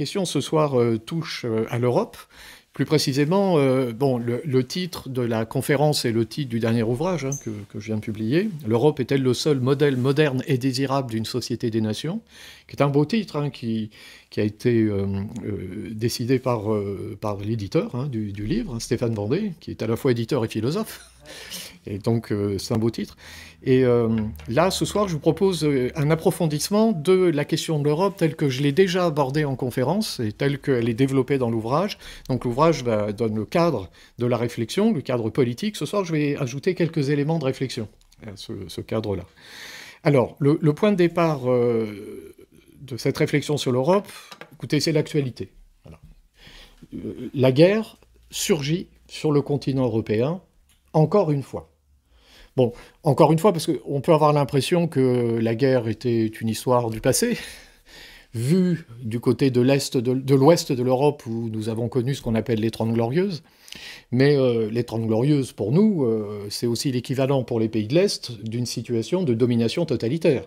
question ce soir euh, touche euh, à l'Europe. Plus précisément, euh, bon, le, titre de la conférence et le titre du dernier ouvrage hein, que, je viens de publier, L'Europe est-elle le seul modèle moderne et désirable d'une société des nations qui est un beau titre hein, qui, qui, a été décidé par, par l'éditeur hein, du, livre, Stéphane Vendée, qui est à la fois éditeur et philosophe. Et donc, c'est un beau titre. Et euh, là, ce soir, je vous propose euh, un approfondissement de la question de l'Europe telle que je l'ai déjà abordée en conférence et telle qu'elle est développée dans l'ouvrage. Donc l'ouvrage donne le cadre de la réflexion, le cadre politique. Ce soir, je vais ajouter quelques éléments de réflexion à ce, cadre-là. Alors, le, point de départ euh, de cette réflexion sur l'Europe, écoutez, c'est l'actualité. la guerre surgit sur le continent européen, encore une fois. Bon, encore une fois, parce qu'on peut avoir l'impression que la guerre était une histoire du passé, vue du côté de l'Est, de, l'Ouest de l'Europe, où nous avons connu ce qu'on appelle les Trente Glorieuses. Mais euh, les Trente Glorieuses, pour nous, euh, c'est aussi l'équivalent pour les pays de l'Est d'une situation de domination totalitaire.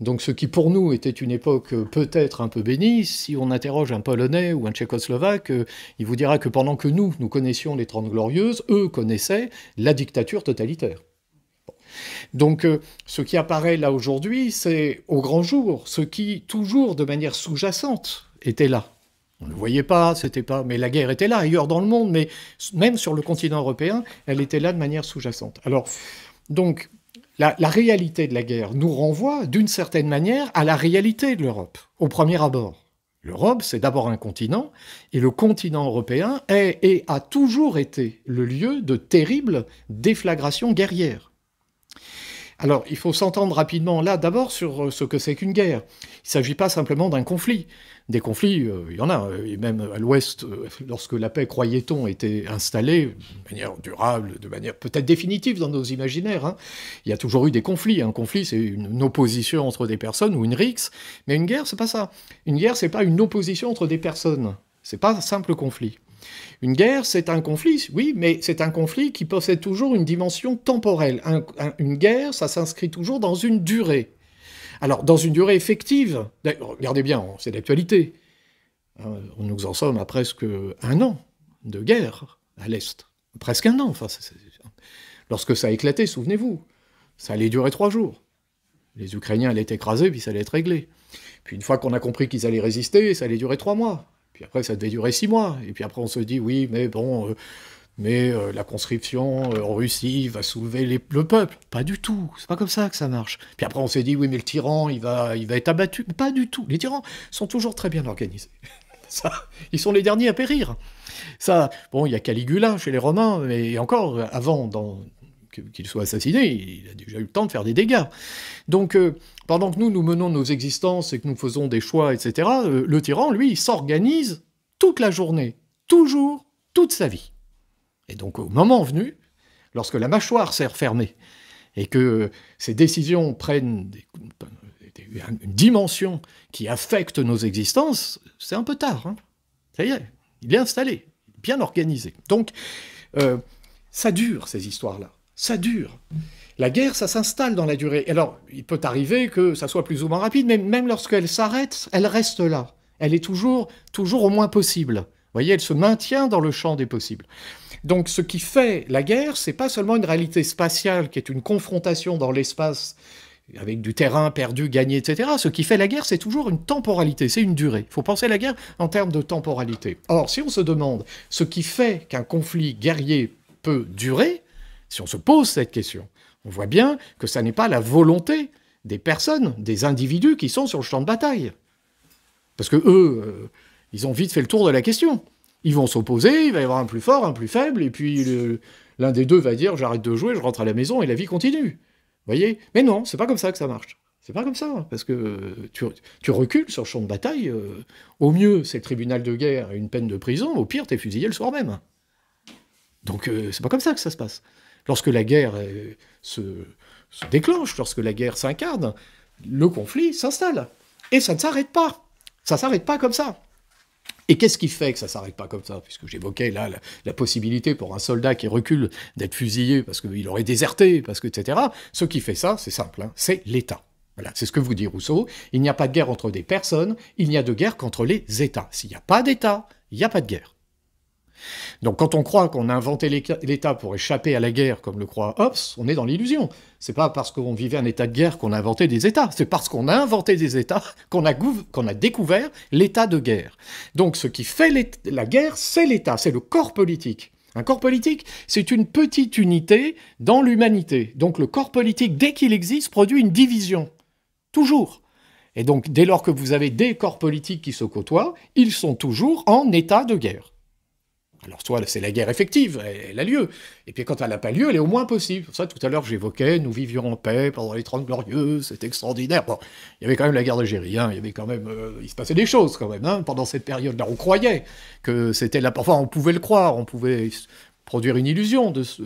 Donc ce qui pour nous était une époque euh, peut-être un peu bénie, si on interroge un Polonais ou un Tchécoslovaque, il vous dira que pendant que nous, nous connaissions les Trente Glorieuses, eux connaissaient la dictature totalitaire. Donc euh, ce qui apparaît là aujourd'hui, c'est au grand jour, ce qui toujours de manière sous-jacente était là. On ne le voyait pas, c'était pas, mais la guerre était là ailleurs dans le monde, mais même sur le continent européen, elle était là de manière sous-jacente. Alors, donc, la, la, réalité de la guerre nous renvoie d'une certaine manière à la réalité de l'Europe, au premier abord. L'Europe, c'est d'abord un continent, et le continent européen est et a toujours été le lieu de terribles déflagrations guerrières. Alors, il faut s'entendre rapidement là d'abord sur euh, ce que c'est qu'une guerre. Il ne s'agit pas simplement d'un conflit. Des conflits, euh, il y en a, euh, et même à l'Ouest, lorsque la paix, croyait-on, était installée de manière durable, de manière peut-être définitive dans nos imaginaires, hein, il y a toujours eu des conflits. Un conflit, c'est une, opposition entre des personnes ou une rixe, mais une guerre, c'est pas ça. Une guerre, c'est pas une opposition entre des personnes. C'est pas un simple conflit. Une guerre, c'est un conflit, oui, mais c'est un conflit qui possède toujours une dimension temporelle. une guerre, ça s'inscrit toujours dans une durée. Alors, dans une durée effective, regardez bien, c'est d'actualité. Euh, nous en sommes à presque un an de guerre à l'Est. Presque un an, enfin, lorsque ça a éclaté, souvenez-vous, ça allait durer trois jours. Les Ukrainiens allaient être écrasés, puis ça allait être réglé. Puis une fois qu'on a compris qu'ils allaient résister, ça allait durer trois mois. Puis après, ça devait durer six mois. Et puis après, on se dit, oui, mais bon, euh, mais euh, la conscription euh, en Russie va soulever le peuple. Pas du tout. C'est pas comme ça que ça marche. Puis après, on s'est dit, oui, mais le tyran, il va, il va être abattu. pas du tout. Les tyrans sont toujours très bien organisés. Ça, ils sont les derniers à périr. Ça, bon, il y a Caligula chez les Romains, mais encore avant, dans, qu'il soit assassiné, il a déjà eu le temps de faire des dégâts. Donc, euh, pendant que nous, nous menons nos existences et que nous faisons des choix, etc., euh, le tyran, lui, s'organise toute la journée, toujours, toute sa vie. Et donc, au moment venu, lorsque la mâchoire s'est refermée et que ses décisions prennent une dimension qui affecte nos existences, c'est un peu tard. Hein. Ça y est, il est installé, bien organisé. Donc, euh, ça dure, ces histoires-là ça dure. La guerre, ça s'installe dans la durée. Alors, il peut arriver que ça soit plus ou moins rapide, mais même lorsqu'elle s'arrête, elle reste là. Elle est toujours, toujours au moins possible. Vous voyez, elle se maintient dans le champ des possibles. Donc, ce qui fait la guerre, c'est pas seulement une réalité spatiale qui est une confrontation dans l'espace avec du terrain perdu, gagné, etc. Ce qui fait la guerre, c'est toujours une temporalité, c'est une durée. Il faut penser la guerre en termes de temporalité. Or, si on se demande ce qui fait qu'un conflit guerrier peut durer, si on se pose cette question, on voit bien que ça n'est pas la volonté des personnes, des individus qui sont sur le champ de bataille. Parce que eux, euh, ils ont vite fait le tour de la question. Ils vont s'opposer, il va y avoir un plus fort, un plus faible, et puis l'un des deux va dire j'arrête de jouer, je rentre à la maison et la vie continue. voyez Mais non, c'est pas comme ça que ça marche. C'est pas comme ça, hein, parce que euh, tu, recules sur le champ de bataille. Euh, au mieux, c'est le tribunal de guerre et une peine de prison. Au pire, t'es fusillé le soir même. Donc, c'est pas comme ça que ça se passe. Lorsque la guerre euh, se, déclenche, lorsque la guerre s'incarne, le conflit s'installe. Et ça ne s'arrête pas. Ça ne s'arrête pas comme ça. Et qu'est-ce qui fait que ça ne s'arrête pas comme ça Puisque j'évoquais là la, possibilité pour un soldat qui recule d'être fusillé parce qu'il aurait déserté, parce que, etc. Ce qui fait ça, c'est simple, hein. c'est l'État. Voilà, c'est ce que vous dit Rousseau. Il n'y a pas de guerre entre des personnes, il n'y a de guerre qu'entre les États. S'il n'y a pas d'État, il n'y a pas de guerre. Donc quand on croit qu'on a inventé l'État pour échapper à la guerre, comme le croit Hobbes, on est dans l'illusion. n'est pas parce qu'on vivait un état de guerre qu'on a inventé des États. C'est parce qu'on a inventé des États qu'on a, qu'on a découvert l'état de guerre. Donc ce qui fait la guerre, c'est l'État, c'est le corps politique. Un corps politique, c'est une petite unité dans l'humanité. Donc le corps politique, dès qu'il existe, produit une division. Toujours. Et donc dès lors que vous avez des corps politiques qui se côtoient, ils sont toujours en état de guerre. Alors soit c'est la guerre effective, elle, a lieu, et puis quand elle n'a pas lieu, elle est au moins possible. ça, tout à l'heure, j'évoquais, nous vivions en paix pendant les Trente glorieuses, c'est extraordinaire. Bon, il y avait quand même la guerre d'Algérie, hein, il y avait quand même, euh, il se passait des choses quand même, hein. pendant cette période-là. On croyait que c'était là, Parfois, on pouvait le croire, on pouvait produire une illusion de ce...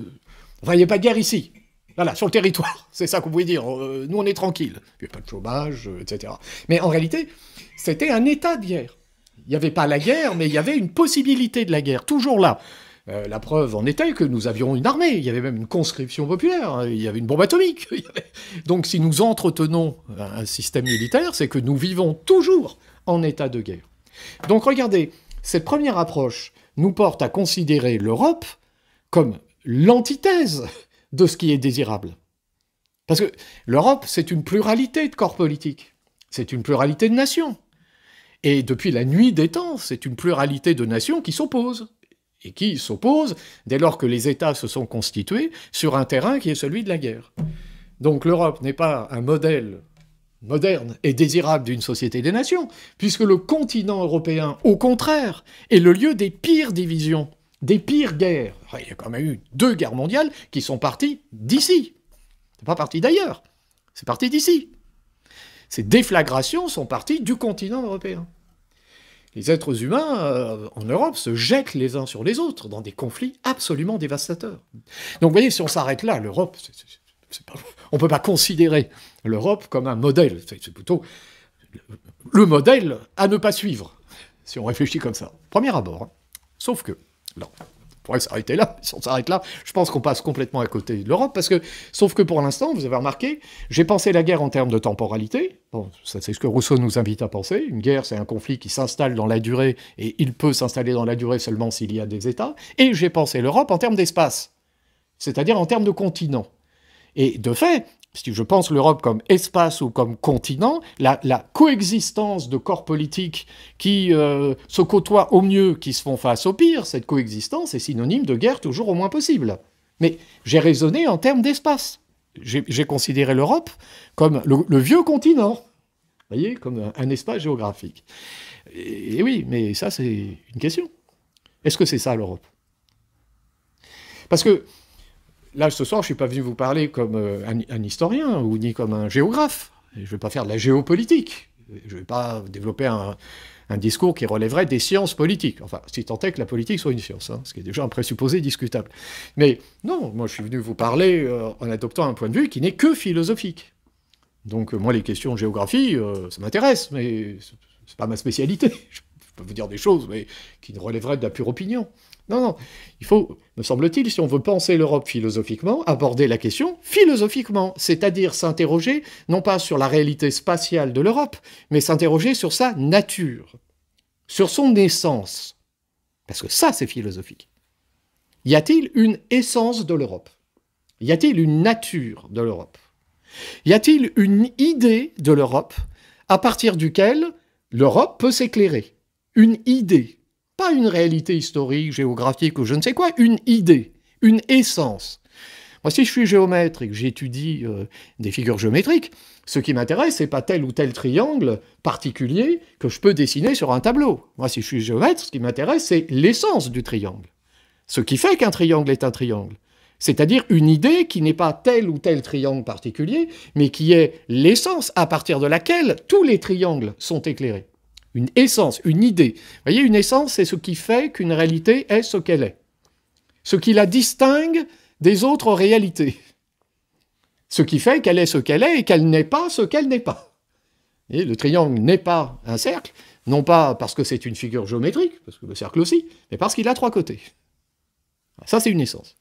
Enfin, il n'y a pas de guerre ici, voilà, sur le territoire, c'est ça qu'on pouvait dire. Euh, nous, on est tranquille, il n'y a pas de chômage, euh, etc. Mais en réalité, c'était un état de guerre. Il n'y avait pas la guerre, mais il y avait une possibilité de la guerre, toujours là. Euh, la preuve en était que nous avions une armée, il y avait même une conscription populaire, hein, il y avait une bombe atomique. Donc si nous entretenons un système militaire, c'est que nous vivons toujours en état de guerre. Donc regardez, cette première approche nous porte à considérer l'Europe comme l'antithèse de ce qui est désirable. Parce que l'Europe, c'est une pluralité de corps politiques, c'est une pluralité de nations. Et depuis la nuit des temps, c'est une pluralité de nations qui s'opposent et qui s'opposent dès lors que les États se sont constitués sur un terrain qui est celui de la guerre. Donc l'Europe n'est pas un modèle moderne et désirable d'une société des nations, puisque le continent européen, au contraire, est le lieu des pires divisions, des pires guerres. Il y a quand même eu deux guerres mondiales qui sont parties d'ici. C'est pas parti d'ailleurs, c'est parti d'ici. Ces déflagrations sont parties du continent européen. Les êtres humains euh, en Europe se jettent les uns sur les autres dans des conflits absolument dévastateurs. Donc vous voyez, si on s'arrête là, l'Europe, on ne peut pas considérer l'Europe comme un modèle. C'est plutôt le modèle à ne pas suivre, si on réfléchit comme ça. Premier abord. Hein. Sauf que, là, pourrait s'arrêter là. Si on s'arrête là, je pense qu'on passe complètement à côté de l'Europe, parce que, sauf que pour l'instant, vous avez remarqué, j'ai pensé la guerre en termes de temporalité. Bon, ça c'est ce que Rousseau nous invite à penser. Une guerre, c'est un conflit qui s'installe dans la durée, et il peut s'installer dans la durée seulement s'il y a des États. Et j'ai pensé l'Europe en termes d'espace, c'est-à-dire en termes de continent. Et de fait, si je pense l'Europe comme espace ou comme continent, la, coexistence de corps politiques qui euh, se côtoient au mieux, qui se font face au pire, cette coexistence est synonyme de guerre toujours au moins possible. Mais j'ai raisonné en termes d'espace. J'ai considéré l'Europe comme le, vieux continent, vous voyez, comme un, espace géographique. Et, et oui, mais ça c'est une question. Est-ce que c'est ça l'Europe Parce que là, ce soir, je ne suis pas venu vous parler comme euh, un, historien ou ni comme un géographe. Je ne vais pas faire de la géopolitique. Je ne vais pas développer un, discours qui relèverait des sciences politiques. Enfin, si tant est que la politique soit une science, hein, ce qui est déjà un présupposé discutable. Mais non, moi, je suis venu vous parler euh, en adoptant un point de vue qui n'est que philosophique. Donc, euh, moi, les questions de géographie, ça m'intéresse, mais ce n'est pas ma spécialité. Je peux vous dire des choses mais qui ne relèveraient de la pure opinion. Non, non. Il faut, me semble-t-il, si on veut penser l'Europe philosophiquement, aborder la question philosophiquement, c'est-à-dire s'interroger non pas sur la réalité spatiale de l'Europe, mais s'interroger sur sa nature, sur son essence. Parce que ça, c'est philosophique. Y a-t-il une essence de l'Europe Y a-t-il une nature de l'Europe Y a-t-il une idée de l'Europe à partir duquel l'Europe peut s'éclairer Une idée pas une réalité historique, géographique ou je ne sais quoi, une idée, une essence. Moi, si je suis géomètre et que j'étudie euh, des figures géométriques, ce qui m'intéresse, n'est pas tel ou tel triangle particulier que je peux dessiner sur un tableau. Moi, si je suis géomètre, ce qui m'intéresse, c'est l'essence du triangle. Ce qui fait qu'un triangle est un triangle. C'est-à-dire une idée qui n'est pas tel ou tel triangle particulier, mais qui est l'essence à partir de laquelle tous les triangles sont éclairés une essence, une idée. Vous voyez, une essence, c'est ce qui fait qu'une réalité est ce qu'elle est, ce qui la distingue des autres réalités, ce qui fait qu'elle est ce qu'elle est et qu'elle n'est pas ce qu'elle n'est pas. Et le triangle n'est pas un cercle, non pas parce que c'est une figure géométrique, parce que le cercle aussi, mais parce qu'il a trois côtés. Ça, c'est une essence.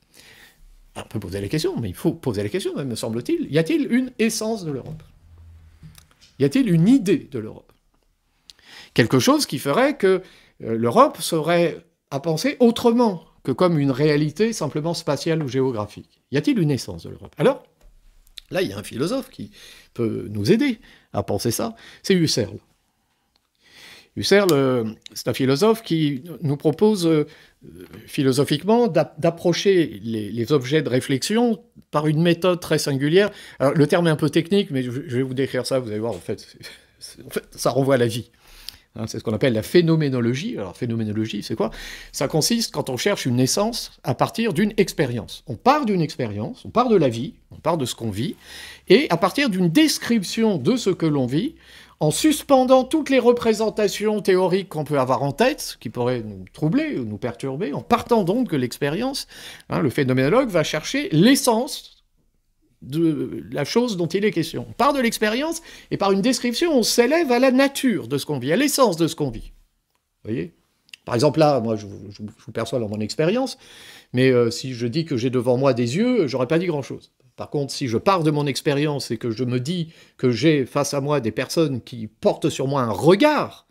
On peut poser la question, mais il faut poser la question, me semble-t-il. Y a-t-il une essence de l'Europe Y a-t-il une idée de l'Europe Quelque chose qui ferait que euh, l'Europe serait à penser autrement que comme une réalité simplement spatiale ou géographique. Y a-t-il une essence de l'Europe Alors, là, il y a un philosophe qui peut nous aider à penser ça, c'est Husserl. Husserl, euh, c'est un philosophe qui nous propose euh, philosophiquement d'approcher les, objets de réflexion par une méthode très singulière. le terme est un peu technique, mais je vais vous décrire ça, vous allez voir, en fait, en fait ça renvoie à la vie. Hein, c'est ce qu'on appelle la phénoménologie. Alors, phénoménologie, c'est quoi Ça consiste quand on cherche une essence à partir d'une expérience. On part d'une expérience, on part de la vie, on part de ce qu'on vit, et à partir d'une description de ce que l'on vit, en suspendant toutes les représentations théoriques qu'on peut avoir en tête, qui pourraient nous troubler ou nous perturber, en partant donc de l'expérience, hein, le phénoménologue va chercher l'essence de la chose dont il est question. On part de l'expérience et par une description, on s'élève à la nature de ce qu'on vit, à l'essence de ce qu'on vit. Vous voyez Par exemple, là, moi, je, vous perçois dans mon expérience, mais euh, si je dis que j'ai devant moi des yeux, j'aurais pas dit grand-chose. Par contre, si je pars de mon expérience et que je me dis que j'ai face à moi des personnes qui portent sur moi un regard,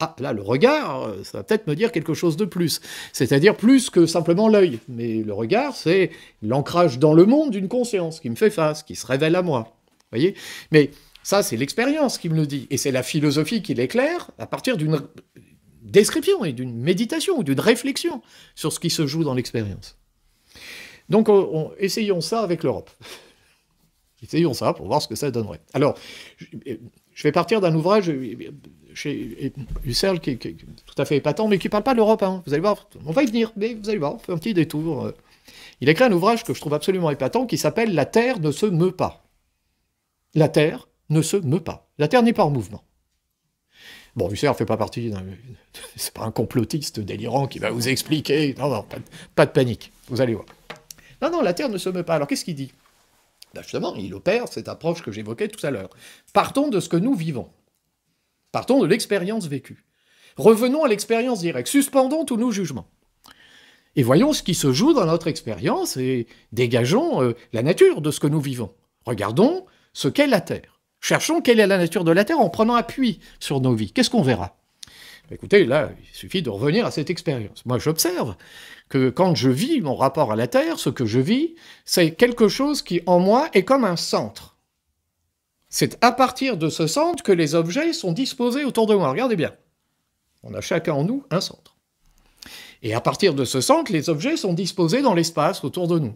ah, là, le regard, euh, ça va peut-être me dire quelque chose de plus. C'est-à-dire plus que simplement l'œil. Mais le regard, c'est l'ancrage dans le monde d'une conscience qui me fait face, qui se révèle à moi. voyez Mais ça, c'est l'expérience qui me le dit. Et c'est la philosophie qui l'éclaire à partir d'une description et d'une méditation, ou d'une réflexion sur ce qui se joue dans l'expérience. Donc, essayons ça avec l'Europe. essayons ça pour voir ce que ça donnerait. Alors, je euh, vais partir d'un ouvrage euh, chez Husserl, qui, est tout à fait épatant, mais qui ne parle pas de l'Europe. Hein. Vous allez voir, on va y venir, mais vous allez voir, on fait un petit détour. Euh. Il a écrit un ouvrage que je trouve absolument épatant qui s'appelle La Terre ne se meut pas. La Terre ne se meut pas. La Terre n'est pas en mouvement. Bon, Husserl ne fait pas partie d'un. Hein. C'est pas un complotiste délirant qui va vous expliquer. Non, non, pas de, panique. Vous allez voir. Non, non, la Terre ne se meut pas. Alors qu'est-ce qu'il dit ben, Justement, il opère cette approche que j'évoquais tout à l'heure. Partons de ce que nous vivons. Partons de l'expérience vécue. Revenons à l'expérience directe. Suspendons tous nos jugements. Et voyons ce qui se joue dans notre expérience et dégageons euh, la nature de ce que nous vivons. Regardons ce qu'est la Terre. Cherchons quelle est la nature de la Terre en prenant appui sur nos vies. Qu'est-ce qu'on verra bah, Écoutez, là, il suffit de revenir à cette expérience. Moi, j'observe que quand je vis mon rapport à la Terre, ce que je vis, c'est quelque chose qui, en moi, est comme un centre. C'est à partir de ce centre que les objets sont disposés autour de moi. Regardez bien. On a chacun en nous un centre. Et à partir de ce centre, les objets sont disposés dans l'espace autour de nous.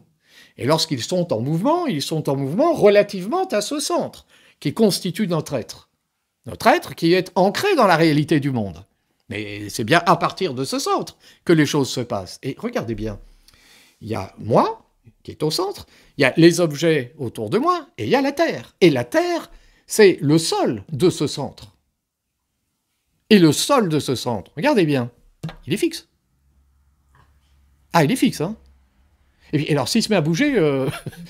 Et lorsqu'ils sont en mouvement, ils sont en mouvement relativement à ce centre qui constitue notre être. Notre être qui est ancré dans la réalité du monde. Mais c'est bien à partir de ce centre que les choses se passent. Et regardez bien, il y a moi, qui est au centre, il y a les objets autour de moi et il y a la Terre. Et la Terre, c'est le sol de ce centre. Et le sol de ce centre, regardez bien, il est fixe. Ah, il est fixe, hein Et alors, s'il se met à bouger... Euh,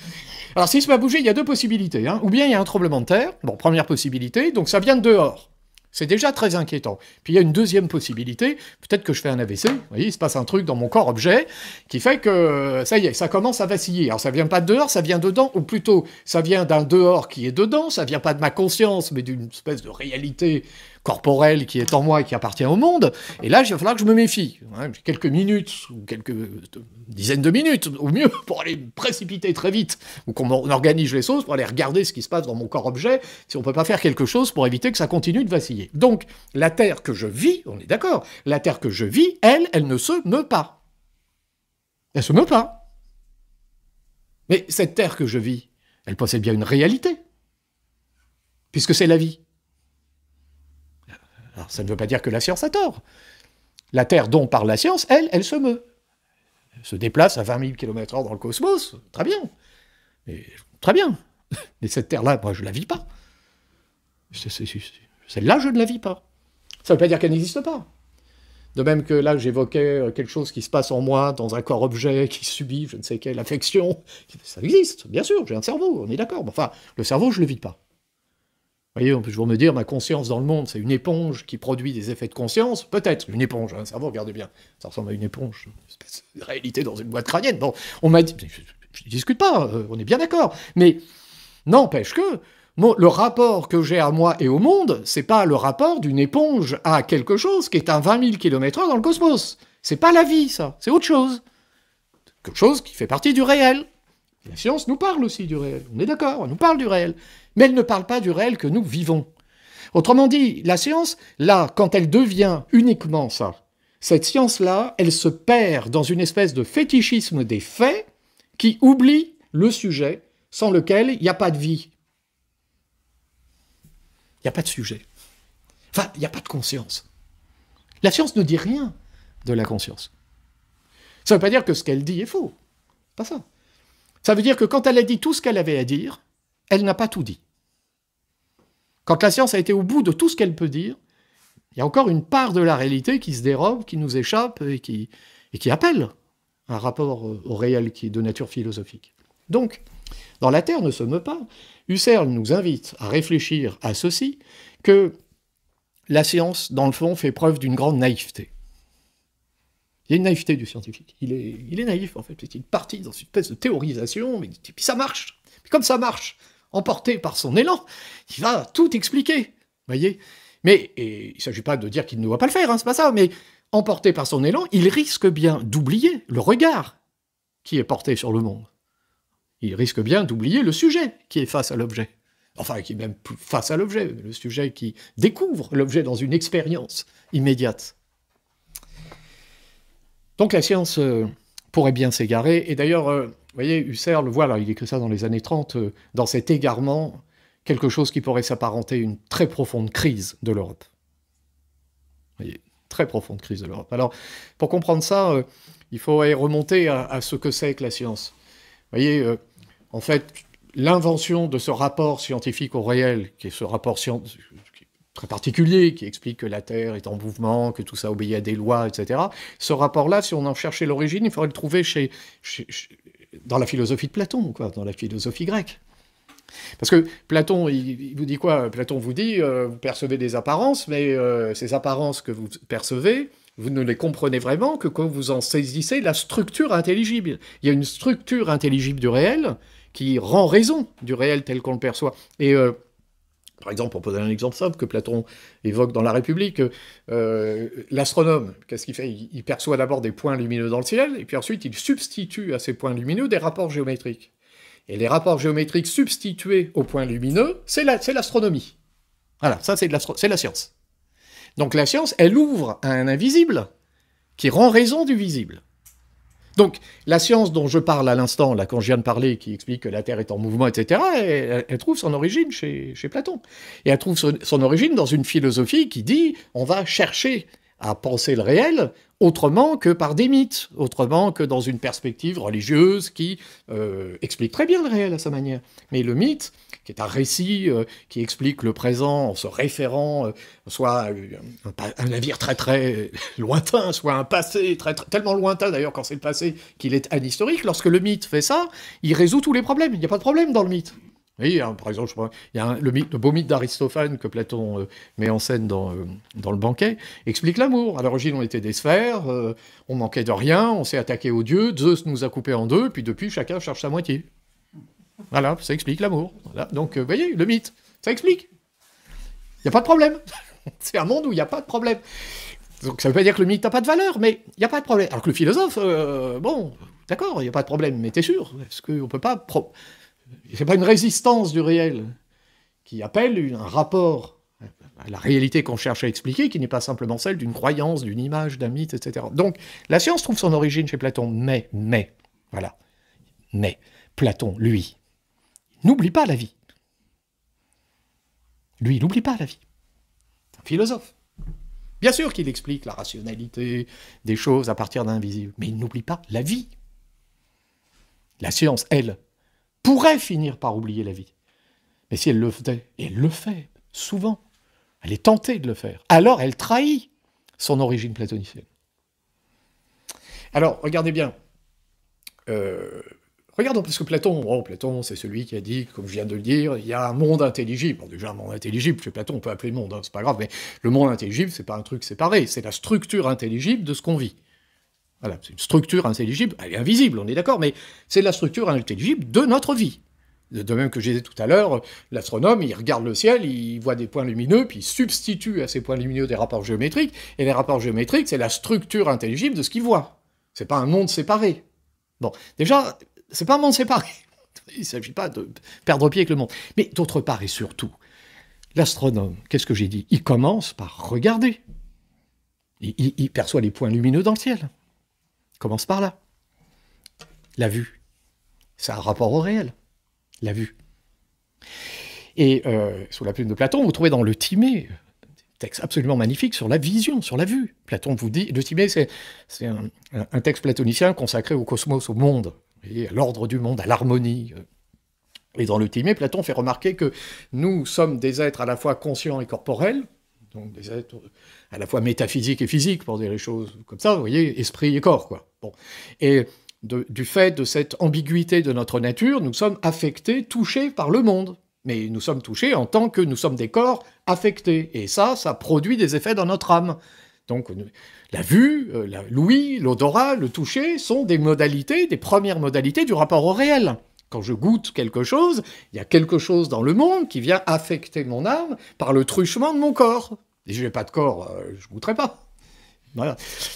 alors, se met à il y a deux possibilités. Hein. Ou bien il y a un tremblement de terre, bon, première possibilité, donc ça vient de dehors. C'est déjà très inquiétant. Puis il y a une deuxième possibilité, peut-être que je fais un AVC, il se passe un truc dans mon corps-objet qui fait que ça y est, ça commence à vaciller. Alors ça vient pas de dehors, ça vient dedans, ou plutôt ça vient d'un dehors qui est dedans, ça vient pas de ma conscience, mais d'une espèce de réalité corporel qui est en moi et qui appartient au monde. Et là, il va falloir que je me méfie. quelques minutes, ou quelques euh, dizaines de minutes, au mieux, pour aller précipiter très vite, ou qu'on organise les choses, pour aller regarder ce qui se passe dans mon corps-objet, si on ne peut pas faire quelque chose pour éviter que ça continue de vaciller. Donc, la Terre que je vis, on est d'accord, la Terre que je vis, elle, elle ne se meut pas. Elle se meut pas. Mais cette Terre que je vis, elle possède bien une réalité, puisque c'est la vie ça ne veut pas dire que la science a tort. La Terre dont parle la science, elle, elle se meut. Elle se déplace à 20 000 km/h dans le cosmos, très bien. très bien. Mais cette Terre-là, moi, je ne la vis pas. Celle-là, je ne la vis pas. Ça ne veut pas dire qu'elle n'existe pas. De même que là, j'évoquais euh, quelque chose qui se passe en moi, dans un corps-objet qui subit je ne sais quelle affection. Ça existe, bien sûr, j'ai un cerveau, on est d'accord. Mais enfin, le cerveau, je ne le vis pas. Vous voyez, on peut toujours me dire, ma conscience dans le monde, c'est une éponge qui produit des effets de conscience. Peut-être, une éponge, un hein, cerveau, regardez bien, ça ressemble à une éponge, une espèce de réalité dans une boîte crânienne. Bon, on m'a dit, je ne discute pas, euh, on est bien d'accord, mais n'empêche que le rapport que j'ai à moi et au monde, c'est pas le rapport d'une éponge à quelque chose qui est à 20 000 km dans le cosmos. C'est pas la vie, ça, c'est autre chose. Quelque chose qui fait partie du réel. La science nous parle aussi du réel, on est d'accord, on nous parle du réel mais elle ne parle pas du réel que nous vivons. Autrement dit, la science, là, quand elle devient uniquement ça, cette science-là, elle se perd dans une espèce de fétichisme des faits qui oublie le sujet sans lequel il n'y a pas de vie. Il n'y a pas de sujet. Enfin, il n'y a pas de conscience. La science ne dit rien de la conscience. Ça ne veut pas dire que ce qu'elle dit est faux. Pas ça. Ça veut dire que quand elle a dit tout ce qu'elle avait à dire, elle n'a pas tout dit. Quand la science a été au bout de tout ce qu'elle peut dire, il y a encore une part de la réalité qui se dérobe, qui nous échappe et qui, et qui appelle un rapport euh, au réel qui est de nature philosophique. Donc, dans La Terre ne se meut pas, Husserl nous invite à réfléchir à ceci, que la science, dans le fond, fait preuve d'une grande naïveté. Il y a une naïveté du scientifique. Il est, il est naïf, en fait. Il est parti dans une espèce de théorisation, mais puis ça marche. Puis comme ça marche, emporté par son élan, il va tout expliquer. voyez Mais il ne s'agit pas de dire qu'il ne doit pas le faire, hein, c'est pas ça, mais emporté par son élan, il risque bien d'oublier le regard qui est porté sur le monde. Il risque bien d'oublier le sujet qui est face à l'objet. Enfin, qui est même face à l'objet, le sujet qui découvre l'objet dans une expérience immédiate. Donc la science. Euh, pourrait bien s'égarer. Et d'ailleurs, euh, vous voyez, Husserl, voilà, il écrit ça dans les années 30, euh, dans cet égarement, quelque chose qui pourrait s'apparenter à une très profonde crise de l'Europe. vous voyez, très profonde crise de l'Europe. Alors, pour comprendre ça, euh, il faut remonter à, ce que c'est que la science. Vous voyez, en fait, l'invention de ce rapport scientifique au réel, qui est ce rapport scientifique, particulier qui explique que la Terre est en mouvement, que tout ça obéit à des lois, etc. Ce rapport-là, si on en cherchait l'origine, il faudrait le trouver chez, dans la philosophie de Platon, quoi, dans la philosophie grecque. Parce que Platon, il, vous dit quoi Platon vous dit, euh, vous percevez des apparences, mais euh, ces apparences que vous percevez, vous ne les comprenez vraiment que quand vous en saisissez la structure intelligible. Il y a une structure intelligible du réel qui rend raison du réel tel qu'on le perçoit. Et euh, par exemple, peut donner un exemple simple que Platon évoque dans La République, euh, l'astronome, qu'est-ce qu'il fait il, perçoit d'abord des points lumineux dans le ciel, et puis ensuite il substitue à ces points lumineux des rapports géométriques. Et les rapports géométriques substitués aux points lumineux, c'est l'astronomie. voilà, ça c'est la science. Donc la science, elle ouvre à un invisible qui rend raison du visible. Donc, la science dont je parle à l'instant, là, quand je de parler, qui explique que la Terre est en mouvement, etc., elle, trouve son origine chez, Platon. Et elle trouve son origine dans une philosophie qui dit on va chercher à penser le réel autrement que par des mythes, autrement que dans une perspective religieuse qui euh, explique très bien le réel à sa manière. Mais le mythe, qui est un récit euh, qui explique le présent en se référant euh, soit à un, navire très très lointain, soit à un passé très, tellement lointain d'ailleurs quand c'est le passé qu'il est anhistorique, lorsque le mythe fait ça, il résout tous les problèmes. Il n'y a pas de problème dans le mythe. Hein, par exemple, il y a le, beau mythe d'Aristophane que Platon euh, met en scène euh, dans, le banquet, explique l'amour. À l'origine, on était des sphères, euh, on manquait de rien, on s'est attaqué aux dieux, Zeus nous a coupés en deux, puis depuis, chacun cherche sa moitié. Voilà, ça explique l'amour. Donc, vous voyez, le mythe, ça explique. Il n'y a pas de problème. C'est un monde où il n'y a pas de problème. Donc, ça ne veut pas dire que le mythe n'a pas de valeur, mais il n'y a pas de problème. Alors que le philosophe, bon, d'accord, il n'y a pas de problème, mais t'es sûr Est-ce qu'on ne peut pas c'est pas une résistance du réel qui appelle un rapport à la réalité qu'on cherche à expliquer, qui n'est pas simplement celle d'une croyance, d'une image, d'un mythe, etc. Donc, la science trouve son origine chez Platon, mais, mais, voilà, mais, Platon, lui, n'oublie pas la vie. Lui, il n'oublie pas la vie. un philosophe. Bien sûr qu'il explique la rationalité des choses à partir d'un visible, mais il n'oublie pas la vie. La science, elle, pourrait finir par oublier la vie. Mais si elle le faisait, et elle le fait souvent, elle est tentée de le faire, alors elle trahit son origine platonicienne. Alors, regardez bien. Euh, regardons, parce que Platon, oh, Platon, c'est celui qui a dit, comme je viens de le dire, il y a un monde intelligible. Bon, déjà, un monde intelligible, chez Platon, on peut appeler le monde, hein, c'est pas grave, mais le monde intelligible, c'est pas un truc séparé, c'est la structure intelligible de ce qu'on vit c'est une structure intelligible, elle est invisible, on est d'accord, mais c'est la structure intelligible de notre vie. De même que j'ai dit tout à l'heure, l'astronome, il regarde le ciel, il voit des points lumineux, puis il substitue à ces points lumineux des rapports géométriques, et les rapports géométriques, c'est la structure intelligible de ce qu'il voit. C'est pas un monde séparé. Bon, déjà, c'est pas un monde séparé. Il ne s'agit pas de perdre pied avec le monde. Mais d'autre part et surtout, l'astronome, qu'est-ce que j'ai dit Il commence par regarder. Il, il perçoit les points lumineux dans le ciel. Commence par là. La vue. C'est un rapport au réel. La vue. Et euh, sous la plume de Platon, vous trouvez dans le Timée, texte absolument magnifique sur la vision, sur la vue. Platon vous dit, le Timée, c'est un, texte platonicien consacré au cosmos, au monde, et à l'ordre du monde, à l'harmonie. Euh. Et dans le Timée, Platon fait remarquer que nous sommes des êtres à la fois conscients et corporels, donc des êtres euh, à la fois métaphysiques et physiques, pour dire les choses comme ça, vous voyez, esprit et corps, quoi. Et du fait de cette ambiguïté de notre nature, nous sommes affectés, touchés par le monde. Mais nous sommes touchés en tant que nous sommes des corps affectés. Et ça, ça produit des effets dans notre âme. Donc la vue, euh, l'ouïe, l'odorat, le toucher sont des modalités, des premières modalités du rapport au réel. Quand je goûte quelque chose, il y a quelque chose dans le monde qui vient affecter mon âme par le truchement de mon corps. Et je n'ai pas de corps, euh, je ne goûterai pas.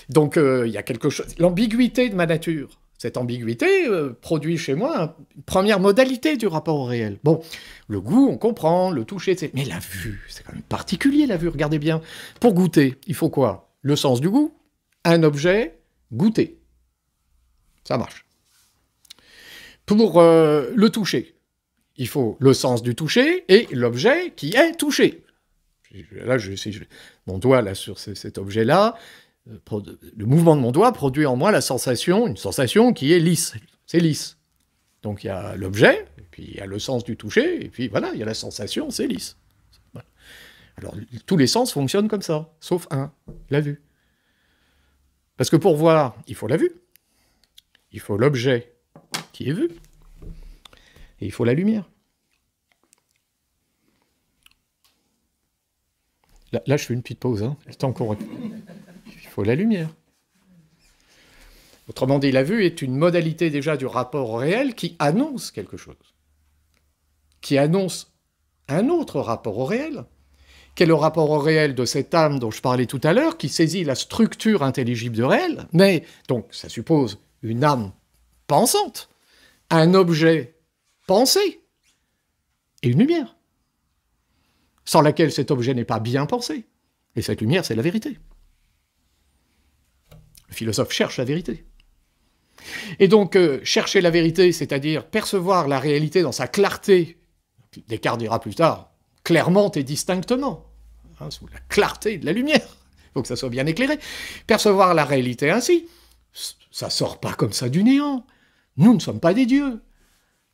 Donc euh, il y a quelque chose. L'ambiguïté de ma nature, cette ambiguïté euh, produit chez moi une première modalité du rapport au réel. Bon, le goût, on comprend, le toucher, c'est... Mais la vue, c'est quand même particulier la vue, regardez bien. Pour goûter, il faut quoi Le sens du goût, un objet, goûter. Ça marche. Pour euh, le toucher, il faut le sens du toucher et l'objet qui est touché. Là, je, mon doigt là, sur cet objet-là, euh, le mouvement de mon doigt produit en moi la sensation, une sensation qui est lisse. C'est lisse. Donc il y a l'objet, puis il y a le sens du toucher, et puis voilà, il y a la sensation, c'est lisse. Alors tous les sens fonctionnent comme ça, sauf un, la vue. Parce que pour voir, il faut la vue, il faut l'objet qui est vu, et il faut la lumière. Là, je fais une petite pause, hein, le temps qu'on faut la lumière. Autrement dit, la vue est une modalité déjà du rapport au réel qui annonce quelque chose, qui annonce un autre rapport au réel, qui est le rapport au réel de cette âme dont je parlais tout à l'heure, qui saisit la structure intelligible de réel, mais donc ça suppose une âme pensante, un objet pensé et une lumière, sans laquelle cet objet n'est pas bien pensé. Et cette lumière, c'est la vérité. Le philosophe cherche la vérité. Et donc, euh, chercher la vérité, c'est-à-dire percevoir la réalité dans sa clarté, Descartes dira plus tard, clairement et distinctement, hein, sous la clarté de la lumière, il faut que ça soit bien éclairé, percevoir la réalité ainsi, ça sort pas comme ça du néant. Nous ne sommes pas des dieux.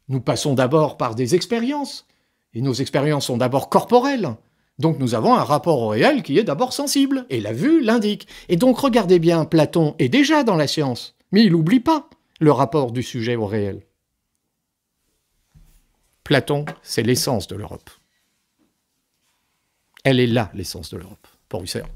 Nous passons d'abord par des expériences, et nos expériences sont d'abord corporelles, donc nous avons un rapport au réel qui est d'abord sensible, et la vue l'indique. Et donc regardez bien, Platon est déjà dans la science, mais il n'oublie pas le rapport du sujet au réel. Platon, c'est l'essence de l'Europe. Elle est là, l'essence de l'Europe, pour Husserl.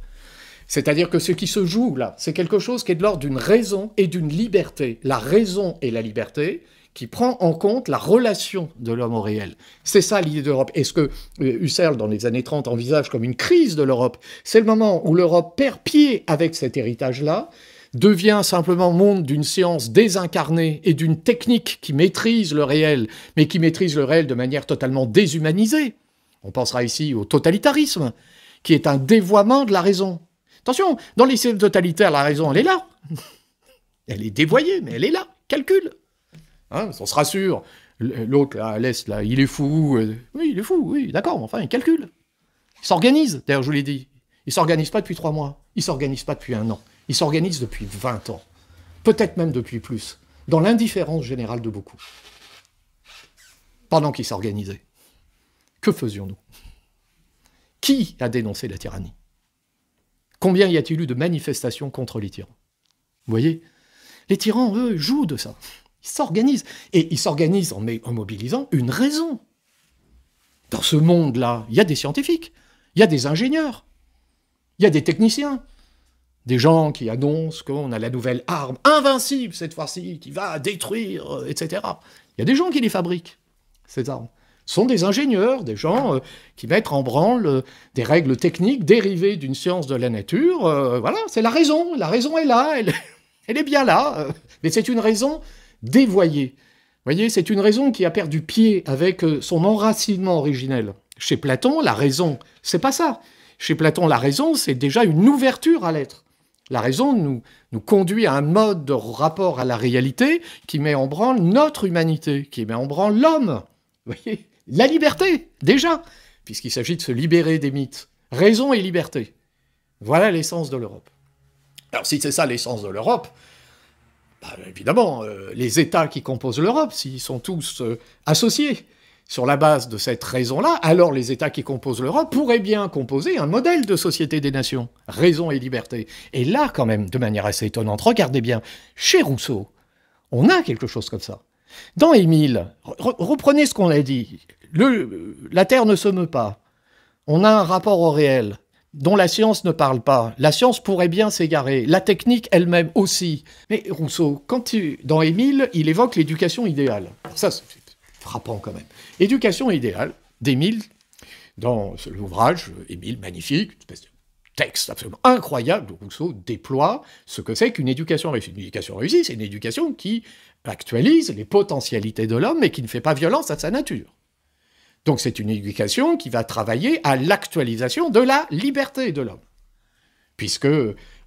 C'est-à-dire que ce qui se joue là, c'est quelque chose qui est de l'ordre d'une raison et d'une liberté. La raison et la liberté, qui prend en compte la relation de l'homme au réel. C'est ça l'idée d'Europe. Et ce que euh, Husserl, dans les années 30, envisage comme une crise de l'Europe, c'est le moment où l'Europe perd pied avec cet héritage-là, devient simplement monde d'une science désincarnée et d'une technique qui maîtrise le réel, mais qui maîtrise le réel de manière totalement déshumanisée. On pensera ici au totalitarisme, qui est un dévoiement de la raison. Attention, dans les systèmes totalitaires, la raison, elle est là. Elle est dévoyée, mais elle est là. Calcule Hein, on se rassure. L'autre, à l'Est, là, il est fou. Euh, oui, il est fou, oui, d'accord, enfin, il calcule. Il s'organise, d'ailleurs, je vous l'ai dit. Il s'organise pas depuis trois mois. Il s'organise pas depuis un an. Il s'organise depuis 20 ans. Peut-être même depuis plus. Dans l'indifférence générale de beaucoup. Pendant qu'il s'organisait. Que faisions-nous Qui a dénoncé la tyrannie Combien y a-t-il eu de manifestations contre les tyrans Vous voyez Les tyrans, eux, jouent de ça. Il s'organisent. Et il s'organise en, mobilisant une raison. Dans ce monde-là, il y a des scientifiques, il y a des ingénieurs, il y a des techniciens, des gens qui annoncent qu'on a la nouvelle arme invincible cette fois-ci, qui va détruire, euh, etc. Il y a des gens qui les fabriquent, ces armes. Ce sont des ingénieurs, des gens euh, qui mettent en branle euh, des règles techniques dérivées d'une science de la nature. voilà, c'est la raison. La raison est là, elle, elle est bien là. mais c'est une raison dévoyé. voyez, c'est une raison qui a perdu pied avec euh, son enracinement originel. Chez Platon, la raison, c'est pas ça. Chez Platon, la raison, c'est déjà une ouverture à l'être. La raison nous, nous conduit à un mode de rapport à la réalité qui met en branle notre humanité, qui met en branle l'homme. voyez La liberté, déjà, puisqu'il s'agit de se libérer des mythes. Raison et liberté. Voilà l'essence de l'Europe. Alors si c'est ça l'essence de l'Europe, bah, évidemment, euh, les États qui composent l'Europe, s'ils sont tous euh, associés sur la base de cette raison-là, alors les États qui composent l'Europe pourraient bien composer un modèle de société des nations, raison et liberté. Et là, quand même, de manière assez étonnante, regardez bien, chez Rousseau, on a quelque chose comme ça. Dans Émile, reprenez ce qu'on a dit. la Terre ne se meut pas. On a un rapport au réel dont la science ne parle pas. La science pourrait bien s'égarer, la technique elle-même aussi. Mais Rousseau, quand tu, dans Émile, il évoque l'éducation idéale. Ça, c'est frappant quand même. Éducation idéale d'Émile, dans l'ouvrage euh, Émile, magnifique, une texte absolument incroyable Rousseau, déploie ce que c'est qu'une éducation réussie. Une éducation réussie, c'est une éducation qui actualise les potentialités de l'homme et qui ne fait pas violence à sa nature. Donc c'est une éducation qui va travailler à l'actualisation de la liberté de l'homme. Puisque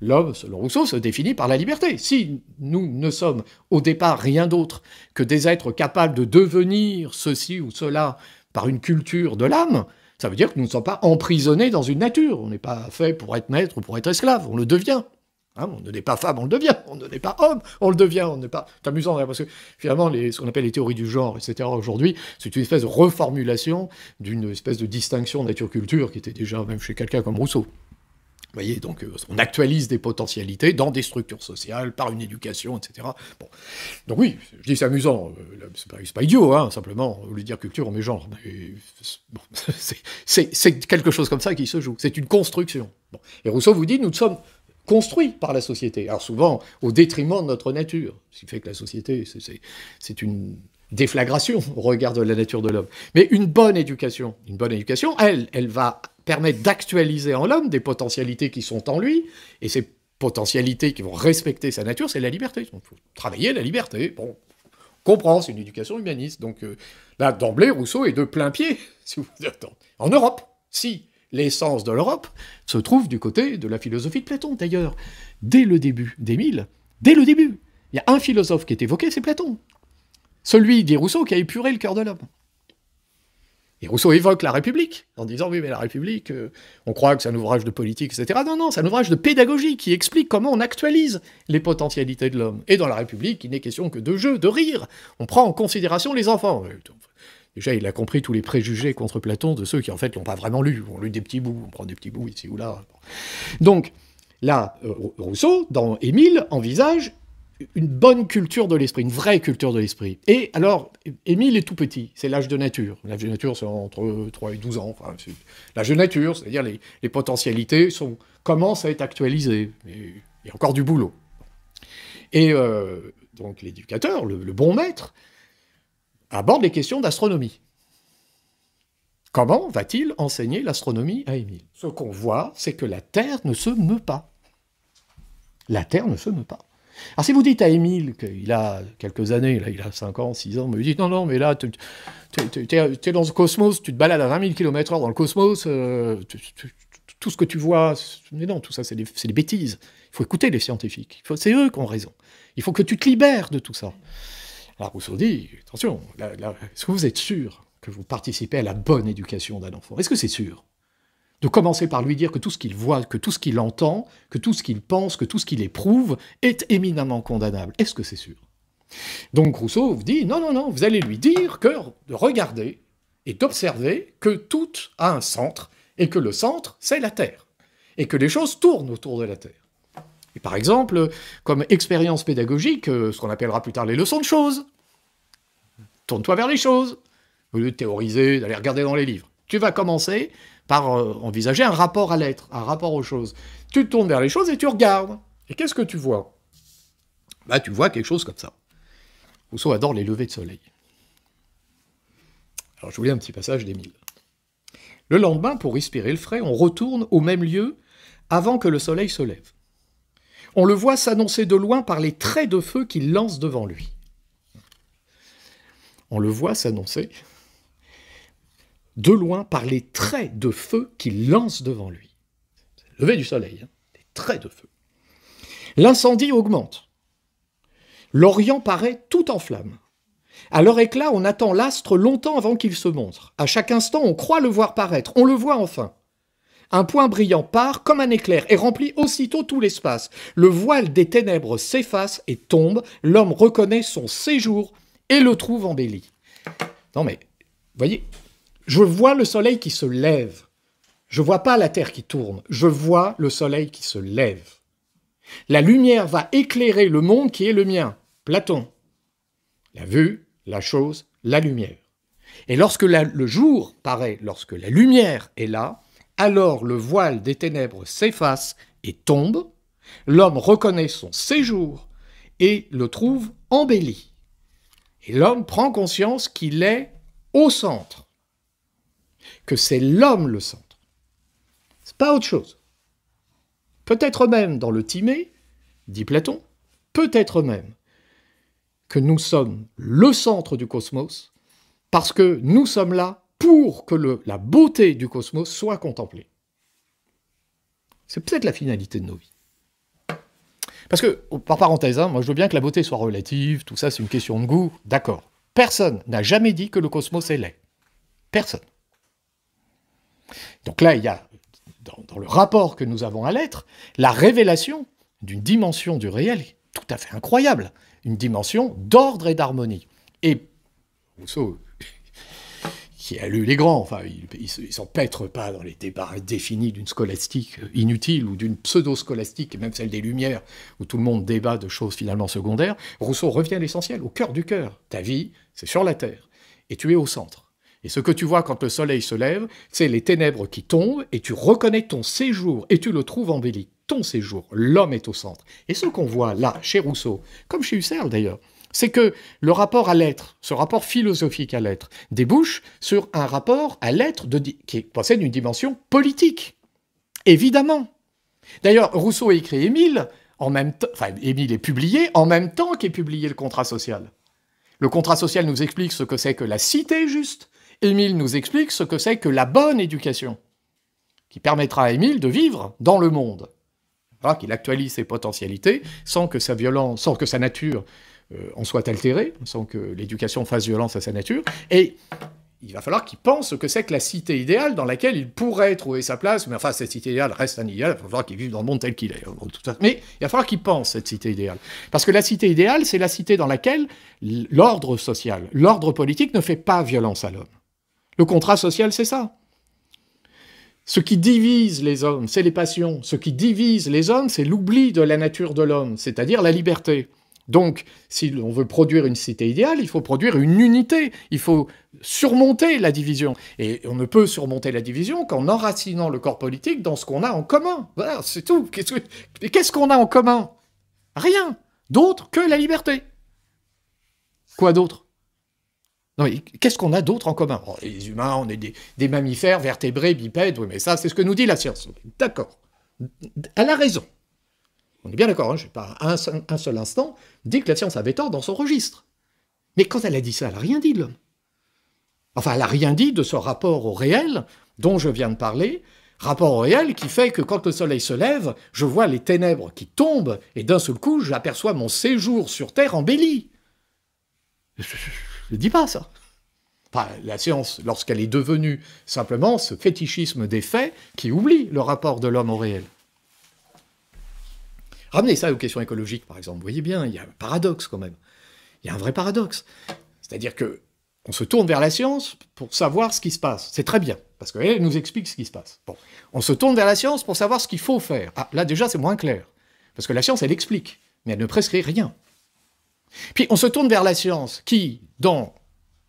l'homme, selon Rousseau, se définit par la liberté. Si nous ne sommes au départ rien d'autre que des êtres capables de devenir ceci ou cela par une culture de l'âme, ça veut dire que nous ne sommes pas emprisonnés dans une nature. On n'est pas fait pour être maître ou pour être esclave, on le devient. Hein, on ne naît pas femme, on le devient. On ne naît pas homme, on le devient. On n'est pas. C'est amusant, parce que finalement, les, ce qu'on appelle les théories du genre, etc., aujourd'hui, c'est une espèce de reformulation d'une espèce de distinction nature-culture qui était déjà même chez quelqu'un comme Rousseau. Vous voyez, donc euh, on actualise des potentialités dans des structures sociales, par une éducation, etc. Donc oui, je dis c'est amusant, euh, c'est pas, idiot, hein, simplement, au dire culture, on met genre. c'est quelque chose comme ça qui se joue, c'est une construction. Et Rousseau vous dit, nous sommes construit par la société, alors souvent au détriment de notre nature, ce qui fait que la société, c'est une déflagration au regard de la nature de l'homme. Mais une bonne éducation, une bonne éducation, elle, elle va permettre d'actualiser en l'homme des potentialités qui sont en lui, et ces potentialités qui vont respecter sa nature, c'est la liberté. il faut travailler la liberté, bon, comprend, c'est une éducation humaniste. Donc euh, là, d'emblée, Rousseau est de plein pied, si vous attendez, en Europe. Si l'essence de l'Europe, se trouve du côté de la philosophie de Platon, d'ailleurs. Dès le début d'Émile, dès le début, il y a un philosophe qui est évoqué, c'est Platon. Celui, dit Rousseau, qui a épuré le cœur de l'homme. Et Rousseau évoque la République en disant oui mais la République, euh, on croit que c'est un ouvrage de politique, etc. Non, non, c'est un ouvrage de pédagogie qui explique comment on actualise les potentialités de l'homme. Et dans la République, il n'est question que de jeu, de rire. On prend en considération les enfants. Déjà, il a compris tous les préjugés contre Platon de ceux qui, en fait, l'ont pas vraiment lu. On lit des petits bouts, on prend des petits bouts ici ou là. Donc, là, euh, Rousseau, dans Émile, envisage une bonne culture de l'esprit, une vraie culture de l'esprit. Et alors, Émile est tout petit, c'est l'âge de nature. L'âge de nature, c'est entre 3 et 12 ans. l'âge de nature, c'est-à-dire les, potentialités sont, commencent à être actualisées. Il y a encore du boulot. Et euh, donc l'éducateur, le, bon maître, aborde les questions d'astronomie. Comment va-t-il enseigner l'astronomie à Émile Ce qu'on voit, c'est que la Terre ne se meut pas. La Terre ne se meut pas. Alors si vous dites à Émile qu'il a quelques années, là, il a 5 ans, 6 ans, mais vous dites non, non, mais là, tu es, dans le cosmos, tu te balades à 20 000 km/h dans le cosmos, euh, tout ce que tu vois, mais non, tout ça, c'est des, bêtises. Il faut écouter les scientifiques. C'est eux qui ont raison. Il faut que tu te libères de tout ça. Alors Rousseau dit, attention, est-ce que vous êtes sûr que vous participez à la bonne éducation d'un enfant Est-ce que c'est sûr De commencer par lui dire que tout ce qu'il voit, que tout ce qu'il entend, que tout ce qu'il pense, que tout ce qu'il éprouve est éminemment condamnable. Est-ce que c'est sûr Donc Rousseau dit, non, non, non, vous allez lui dire que de regarder et d'observer que tout a un centre, et que le centre, c'est la Terre, et que les choses tournent autour de la Terre. Et par exemple, comme expérience pédagogique, euh, ce qu'on appellera plus tard les leçons de choses. Tourne-toi vers les choses, au lieu de théoriser, d'aller regarder dans les livres. Tu vas commencer par euh, envisager un rapport à l'être, un rapport aux choses. Tu te tournes vers les choses et tu regardes. Et qu'est-ce que tu vois Bah, tu vois quelque chose comme ça. Rousseau adore les levées de soleil. Alors, je vous un petit passage d'Émile. Le lendemain, pour respirer le frais, on retourne au même lieu avant que le soleil se lève. On le voit s'annoncer de loin par les traits de feu qu'il lance devant lui. On le voit s'annoncer de loin par les traits de feu qu'il lance devant lui. le lever du soleil, hein. des traits de feu. L'incendie augmente. L'Orient paraît tout en flammes. À leur éclat, on attend l'astre longtemps avant qu'il se montre. À chaque instant, on croit le voir paraître. On le voit enfin. Un point brillant part comme un éclair et remplit aussitôt tout l'espace. Le voile des ténèbres s'efface et tombe. L'homme reconnaît son séjour et le trouve embelli. Non mais, voyez, je vois le soleil qui se lève. Je vois pas la terre qui tourne. Je vois le soleil qui se lève. La lumière va éclairer le monde qui est le mien. Platon. La vue, la chose, la lumière. Et lorsque le jour paraît, lorsque la lumière est là, alors le voile des ténèbres s'efface et tombe, l'homme reconnaît son séjour et le trouve embelli. Et l'homme prend conscience qu'il est au centre, que c'est l'homme le centre. C'est pas autre chose. Peut-être même dans le Timé, dit Platon, peut-être même que nous sommes le centre du cosmos, parce que nous sommes là pour que le, la beauté du cosmos soit contemplée. C'est peut-être la finalité de nos vies. Parce que, oh, par parenthèse, hein, moi je veux bien que la beauté soit relative, tout ça c'est une question de goût, d'accord. Personne n'a jamais dit que le cosmos est laid. Personne. Donc là, il y a, dans, dans le rapport que nous avons à l'être, la révélation d'une dimension du réel tout à fait incroyable, une dimension d'ordre et d'harmonie. Et Rousseau qui a lu les grands. Enfin, ils s'empêtrent pas dans les débats définis d'une scolastique euh, inutile ou d'une pseudo-scolastique, même celle des Lumières, où tout le monde débat de choses finalement secondaires. Rousseau revient à l'essentiel, au cœur du cœur. Ta vie, c'est sur la terre, et tu es au centre. Et ce que tu vois quand le soleil se lève, c'est les ténèbres qui tombent, et tu reconnais ton séjour, et tu le trouves embelli. Ton séjour, l'homme est au centre. Et ce qu'on voit là, chez Rousseau, comme chez Husserl d'ailleurs, c'est que le rapport à l'être, ce rapport philosophique à l'être, débouche sur un rapport à l'être qui possède une dimension politique. Évidemment. D'ailleurs, Rousseau écrit Émile, en même temps, enfin, Émile est publié en même temps qu'est publié le contrat social. Le contrat social nous explique ce que c'est que la cité juste. Émile nous explique ce que c'est que la bonne éducation, qui permettra à Émile de vivre dans le monde. qu'il actualise ses potentialités sans que sa violence, sans que sa nature euh, en soit altéré sans que l'éducation fasse violence à sa nature. Et il va falloir qu'il pense ce que c'est que la cité idéale dans laquelle il pourrait trouver sa place, mais enfin, cette cité idéale reste un idéal, il va falloir qu'il vive dans le monde tel qu'il est. Hein, mais il va falloir qu'il pense cette cité idéale. Parce que la cité idéale, c'est la cité dans laquelle l'ordre social, l'ordre politique ne fait pas violence à l'homme. Le contrat social, c'est ça. Ce qui divise les hommes, c'est les passions. Ce qui divise les hommes, c'est l'oubli de la nature de l'homme, c'est-à-dire la liberté. Donc, si on veut produire une cité idéale, il faut produire une unité, il faut surmonter la division. Et on ne peut surmonter la division qu'en enracinant le corps politique dans ce qu'on a en commun. Voilà, c'est tout. Qu'est-ce qu'on a en commun Rien d'autre que la liberté. Quoi d'autre qu'est-ce qu'on a d'autre en commun oh, Les humains, on est des, des, mammifères, vertébrés, bipèdes, oui, mais ça, c'est ce que nous dit la science. D'accord. Elle a raison. On est bien d'accord, hein, je n'ai pas un seul, instant dit que la science avait tort dans son registre. Mais quand elle a dit ça, elle n'a rien dit de l'homme. Enfin, elle n'a rien dit de ce rapport au réel dont je viens de parler, rapport au réel qui fait que quand le soleil se lève, je vois les ténèbres qui tombent et d'un seul coup, j'aperçois mon séjour sur Terre embelli. Je ne dis pas ça. Enfin, la science, lorsqu'elle est devenue simplement ce fétichisme des faits qui oublie le rapport de l'homme au réel. Ramenez ça aux questions écologiques, par exemple. Vous voyez bien, il y a un paradoxe quand même. Il y a un vrai paradoxe. C'est-à-dire que on se tourne vers la science pour savoir ce qui se passe. C'est très bien, parce qu'elle nous explique ce qui se passe. Bon, on se tourne vers la science pour savoir ce qu'il faut faire. Ah, là déjà, c'est moins clair. Parce que la science, elle explique, mais elle ne prescrit rien. Puis on se tourne vers la science qui, dans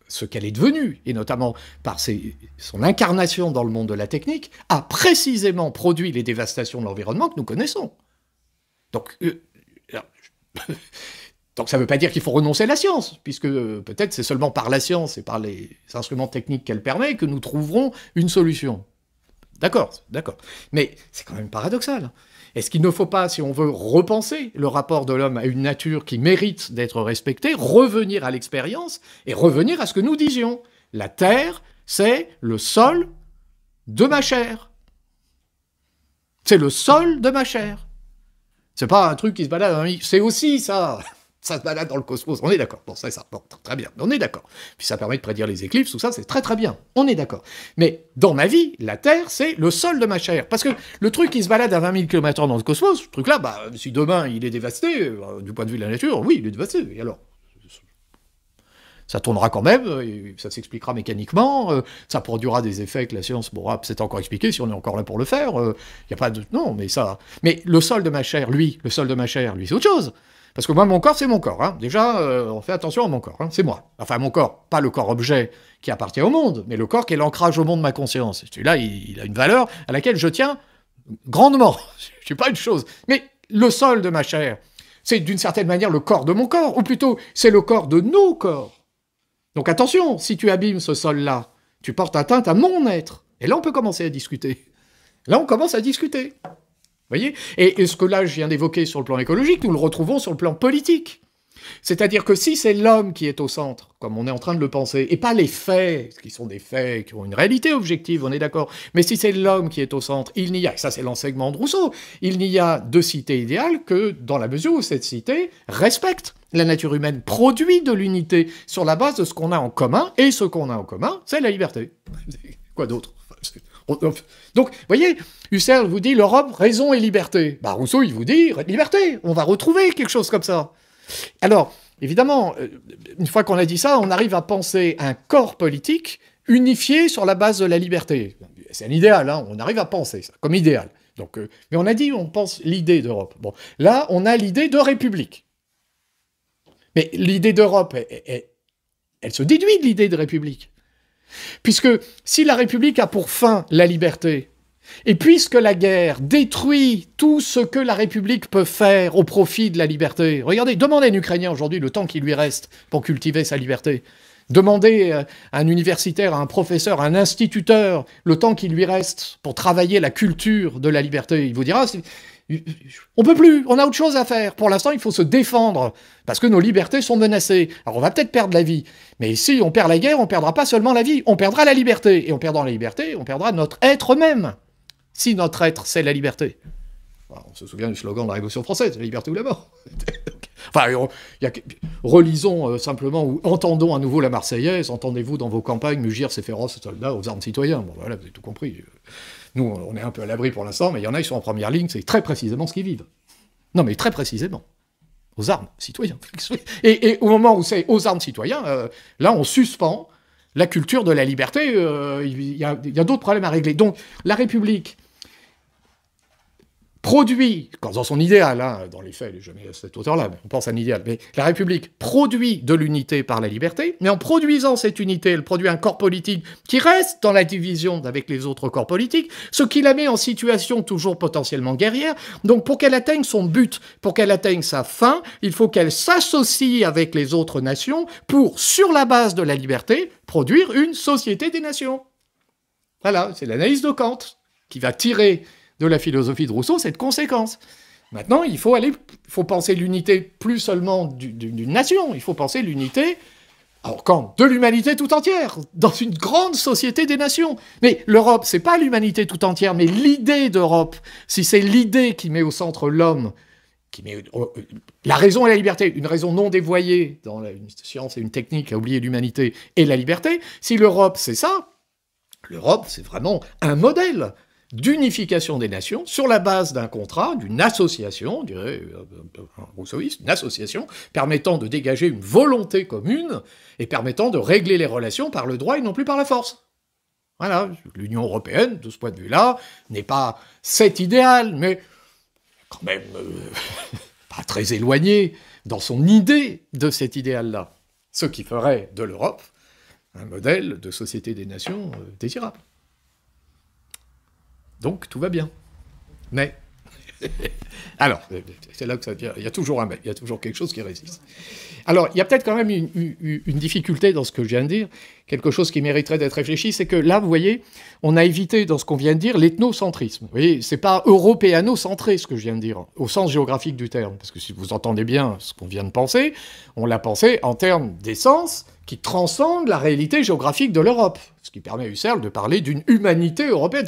ce qu'elle est devenue, et notamment par son incarnation dans le monde de la technique, a précisément produit les dévastations de l'environnement que nous connaissons. Donc, euh, donc ça ne veut pas dire qu'il faut renoncer à la science, puisque euh, peut-être c'est seulement par la science et par les instruments techniques qu'elle permet que nous trouverons une solution. D'accord, d'accord. Mais c'est quand même paradoxal. Hein. Est-ce qu'il ne faut pas, si on veut repenser le rapport de l'homme à une nature qui mérite d'être respectée, revenir à l'expérience et revenir à ce que nous disions La terre, c'est le sol de ma chair. C'est le sol de ma chair. C'est pas un truc qui se balade 000 C'est aussi ça. Ça se balade dans le cosmos. On est d'accord. Bon, ça, ça. très bien. On est d'accord. Puis ça permet de prédire les éclipses, tout ça, c'est très très bien. On est d'accord. Mais dans ma vie, la Terre, c'est le sol de ma chair. Parce que le truc qui se balade à 20 000 km dans le cosmos, ce truc-là, bah, si demain il est dévasté, euh, du point de vue de la nature, oui, il est dévasté. Et alors ça tournera quand même, euh, ça s'expliquera mécaniquement, euh, ça produira des effets que la science pourra ah, c'est encore expliqué si on est encore là pour le faire. Il euh, n'y a pas de non, mais ça. Mais le sol de ma chair, lui, le sol de ma chair, lui, c'est autre chose. Parce que moi, mon corps, c'est mon corps. Hein. Déjà, on fait attention à mon corps. Hein, c'est moi. Enfin, mon corps, pas le corps objet qui appartient au monde, mais le corps qui est l'ancrage au monde de ma conscience. Celui-là, il, il, a une valeur à laquelle je tiens grandement. Je suis pas une chose. Mais le sol de ma chair, c'est d'une certaine manière le corps de mon corps, ou plutôt, c'est le corps de nos corps. Donc attention, si tu abîmes ce sol-là, tu portes atteinte à mon être. Et là, on peut commencer à discuter. Là, on commence à discuter. Vous voyez et, et, ce que là, je viens d'évoquer sur le plan écologique, nous le retrouvons sur le plan politique. C'est-à-dire que si c'est l'homme qui est au centre, comme on est en train de le penser, et pas les faits, qui sont des faits qui ont une réalité objective, on est d'accord, mais si c'est l'homme qui est au centre, il n'y a, et ça c'est l'enseignement de Rousseau, il n'y a de cité idéale que dans la mesure où cette cité respecte la nature humaine, produit de l'unité sur la base de ce qu'on a en commun, et ce qu'on a en commun, c'est la liberté. Quoi d'autre donc, vous voyez, Husserl vous dit l'Europe, raison et liberté. Bah, Rousseau, il vous dit liberté, on va retrouver quelque chose comme ça. Alors, évidemment, euh, une fois qu'on a dit ça, on arrive à penser un corps politique unifié sur la base de la liberté. C'est un idéal, hein, on arrive à penser ça comme idéal. Donc, euh, mais on a dit, on pense l'idée d'Europe. Bon, là, on a l'idée de République. Mais l'idée d'Europe, elle se déduit de l'idée de République. Puisque si la République a pour fin la liberté, et puisque la guerre détruit tout ce que la République peut faire au profit de la liberté, regardez, demandez à un Ukrainien aujourd'hui le temps qu'il lui reste pour cultiver sa liberté. Demandez euh, à un universitaire, à un professeur, à un instituteur le temps qu'il lui reste pour travailler la culture de la liberté. Il vous dira, on peut plus, on a autre chose à faire. Pour l'instant, il faut se défendre parce que nos libertés sont menacées. Alors on va peut-être perdre la vie, mais si on perd la guerre, on perdra pas seulement la vie, on perdra la liberté et en perdant la liberté, on perdra notre être même si notre être, c'est la liberté. on se souvient du slogan de la Révolution française, la liberté ou la mort. enfin, relisons euh, simplement ou entendons à nouveau la Marseillaise, entendez-vous dans vos campagnes mugir ces féroces soldats aux armes citoyens. voilà, vous avez tout compris. Nous, on est un peu à l'abri pour l'instant, mais il y en a, ils sont en première ligne, c'est très précisément ce qu'ils vivent. Non, mais très précisément. Aux armes citoyens. Et, au moment où c'est aux armes citoyens, euh, là, on suspend la culture de la liberté. Euh, il y a d'autres problèmes à régler. Donc, la République produit, quand dans son idéal, hein, dans les faits, elle n'est jamais à cette hauteur-là, on pense à un idéal, mais la République produit de l'unité par la liberté, mais en produisant cette unité, elle produit un corps politique qui reste dans la division avec les autres corps politiques, ce qui la met en situation toujours potentiellement guerrière. Donc pour qu'elle atteigne son but, pour qu'elle atteigne sa fin, il faut qu'elle s'associe avec les autres nations pour, sur la base de la liberté, produire une société des nations. Voilà, c'est l'analyse de Kant qui va tirer de la philosophie de Rousseau, cette conséquence. Maintenant, il faut aller, faut penser l'unité plus seulement d'une nation, il faut penser l'unité, alors quand de l'humanité tout entière, dans une grande société des nations. Mais l'Europe, ce n'est pas l'humanité tout entière, mais l'idée d'Europe. Si c'est l'idée qui met au centre l'homme, qui met euh, la raison et la liberté, une raison non dévoyée dans une science et une technique à oublier l'humanité et la liberté, si l'Europe c'est ça, l'Europe c'est vraiment un modèle d'unification des nations sur la base d'un contrat, d'une association, dirait euh, un rousseauiste, une association permettant de dégager une volonté commune et permettant de régler les relations par le droit et non plus par la force. Voilà, l'Union européenne, de ce point de vue-là, n'est pas cet idéal, mais quand même euh, pas très éloigné dans son idée de cet idéal-là, ce qui ferait de l'Europe un modèle de société des nations euh, désirable. Donc tout va bien. Mais. Alors, c'est là que ça devient. Il y a toujours un mais, il y a toujours quelque chose qui résiste. Alors, il y a peut-être quand même une, difficulté dans ce que je viens de dire, quelque chose qui mériterait d'être réfléchi, c'est que là, vous voyez, on a évité dans ce qu'on vient de dire l'ethnocentrisme. Vous voyez, c'est pas européano-centré ce que je viens de dire, au sens géographique du terme, parce que si vous entendez bien ce qu'on vient de penser, on l'a pensé en termes d'essence qui transcende la réalité géographique de l'Europe, ce qui permet à Husserl de parler d'une humanité européenne.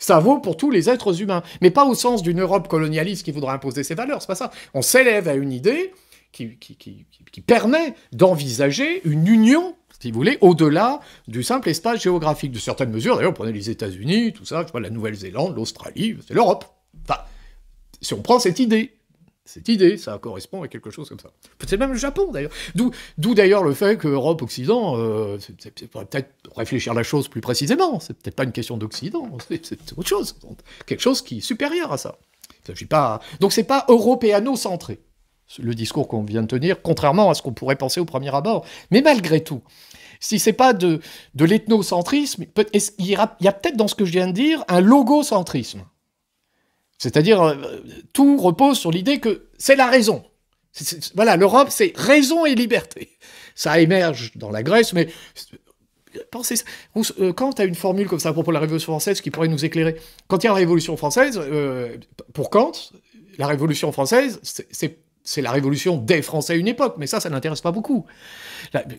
Ça, vaut pour tous les êtres humains, mais pas au sens d'une Europe colonialiste qui voudra imposer ses valeurs, c'est pas ça. On s'élève à une idée qui, permet d'envisager une union, si vous voulez, au-delà du simple espace géographique. De certaines mesures, d'ailleurs, prenez les États-Unis, tout ça, la Nouvelle-Zélande, l'Australie, c'est l'Europe. Enfin, si on prend cette idée, cette idée, ça correspond à quelque chose comme ça. Peut-être même le Japon, d'ailleurs. D'où d'ailleurs le fait qu'Europe-Occident, occident euh, peut-être réfléchir la chose plus précisément. C'est peut-être pas une question d'Occident, c'est autre chose. Quelque chose qui est supérieur à ça. ça pas... Donc c'est pas européano-centré le discours qu'on vient de tenir, contrairement à ce qu'on pourrait penser au premier abord. Mais malgré tout, si c'est pas de, de l'ethnocentrisme, il y a peut-être dans ce que je viens de dire un logocentrisme. C'est-à-dire, euh, tout repose sur l'idée que c'est la raison. voilà, l'Europe, c'est raison et liberté. Ça émerge dans la Grèce, mais pensez euh, Quand tu as une formule comme ça à propos de la Révolution française qui pourrait nous éclairer, quand il y a la Révolution française, euh, pour Kant, la Révolution française, c'est c'est la révolution des Français à une époque, mais ça, ça n'intéresse pas beaucoup.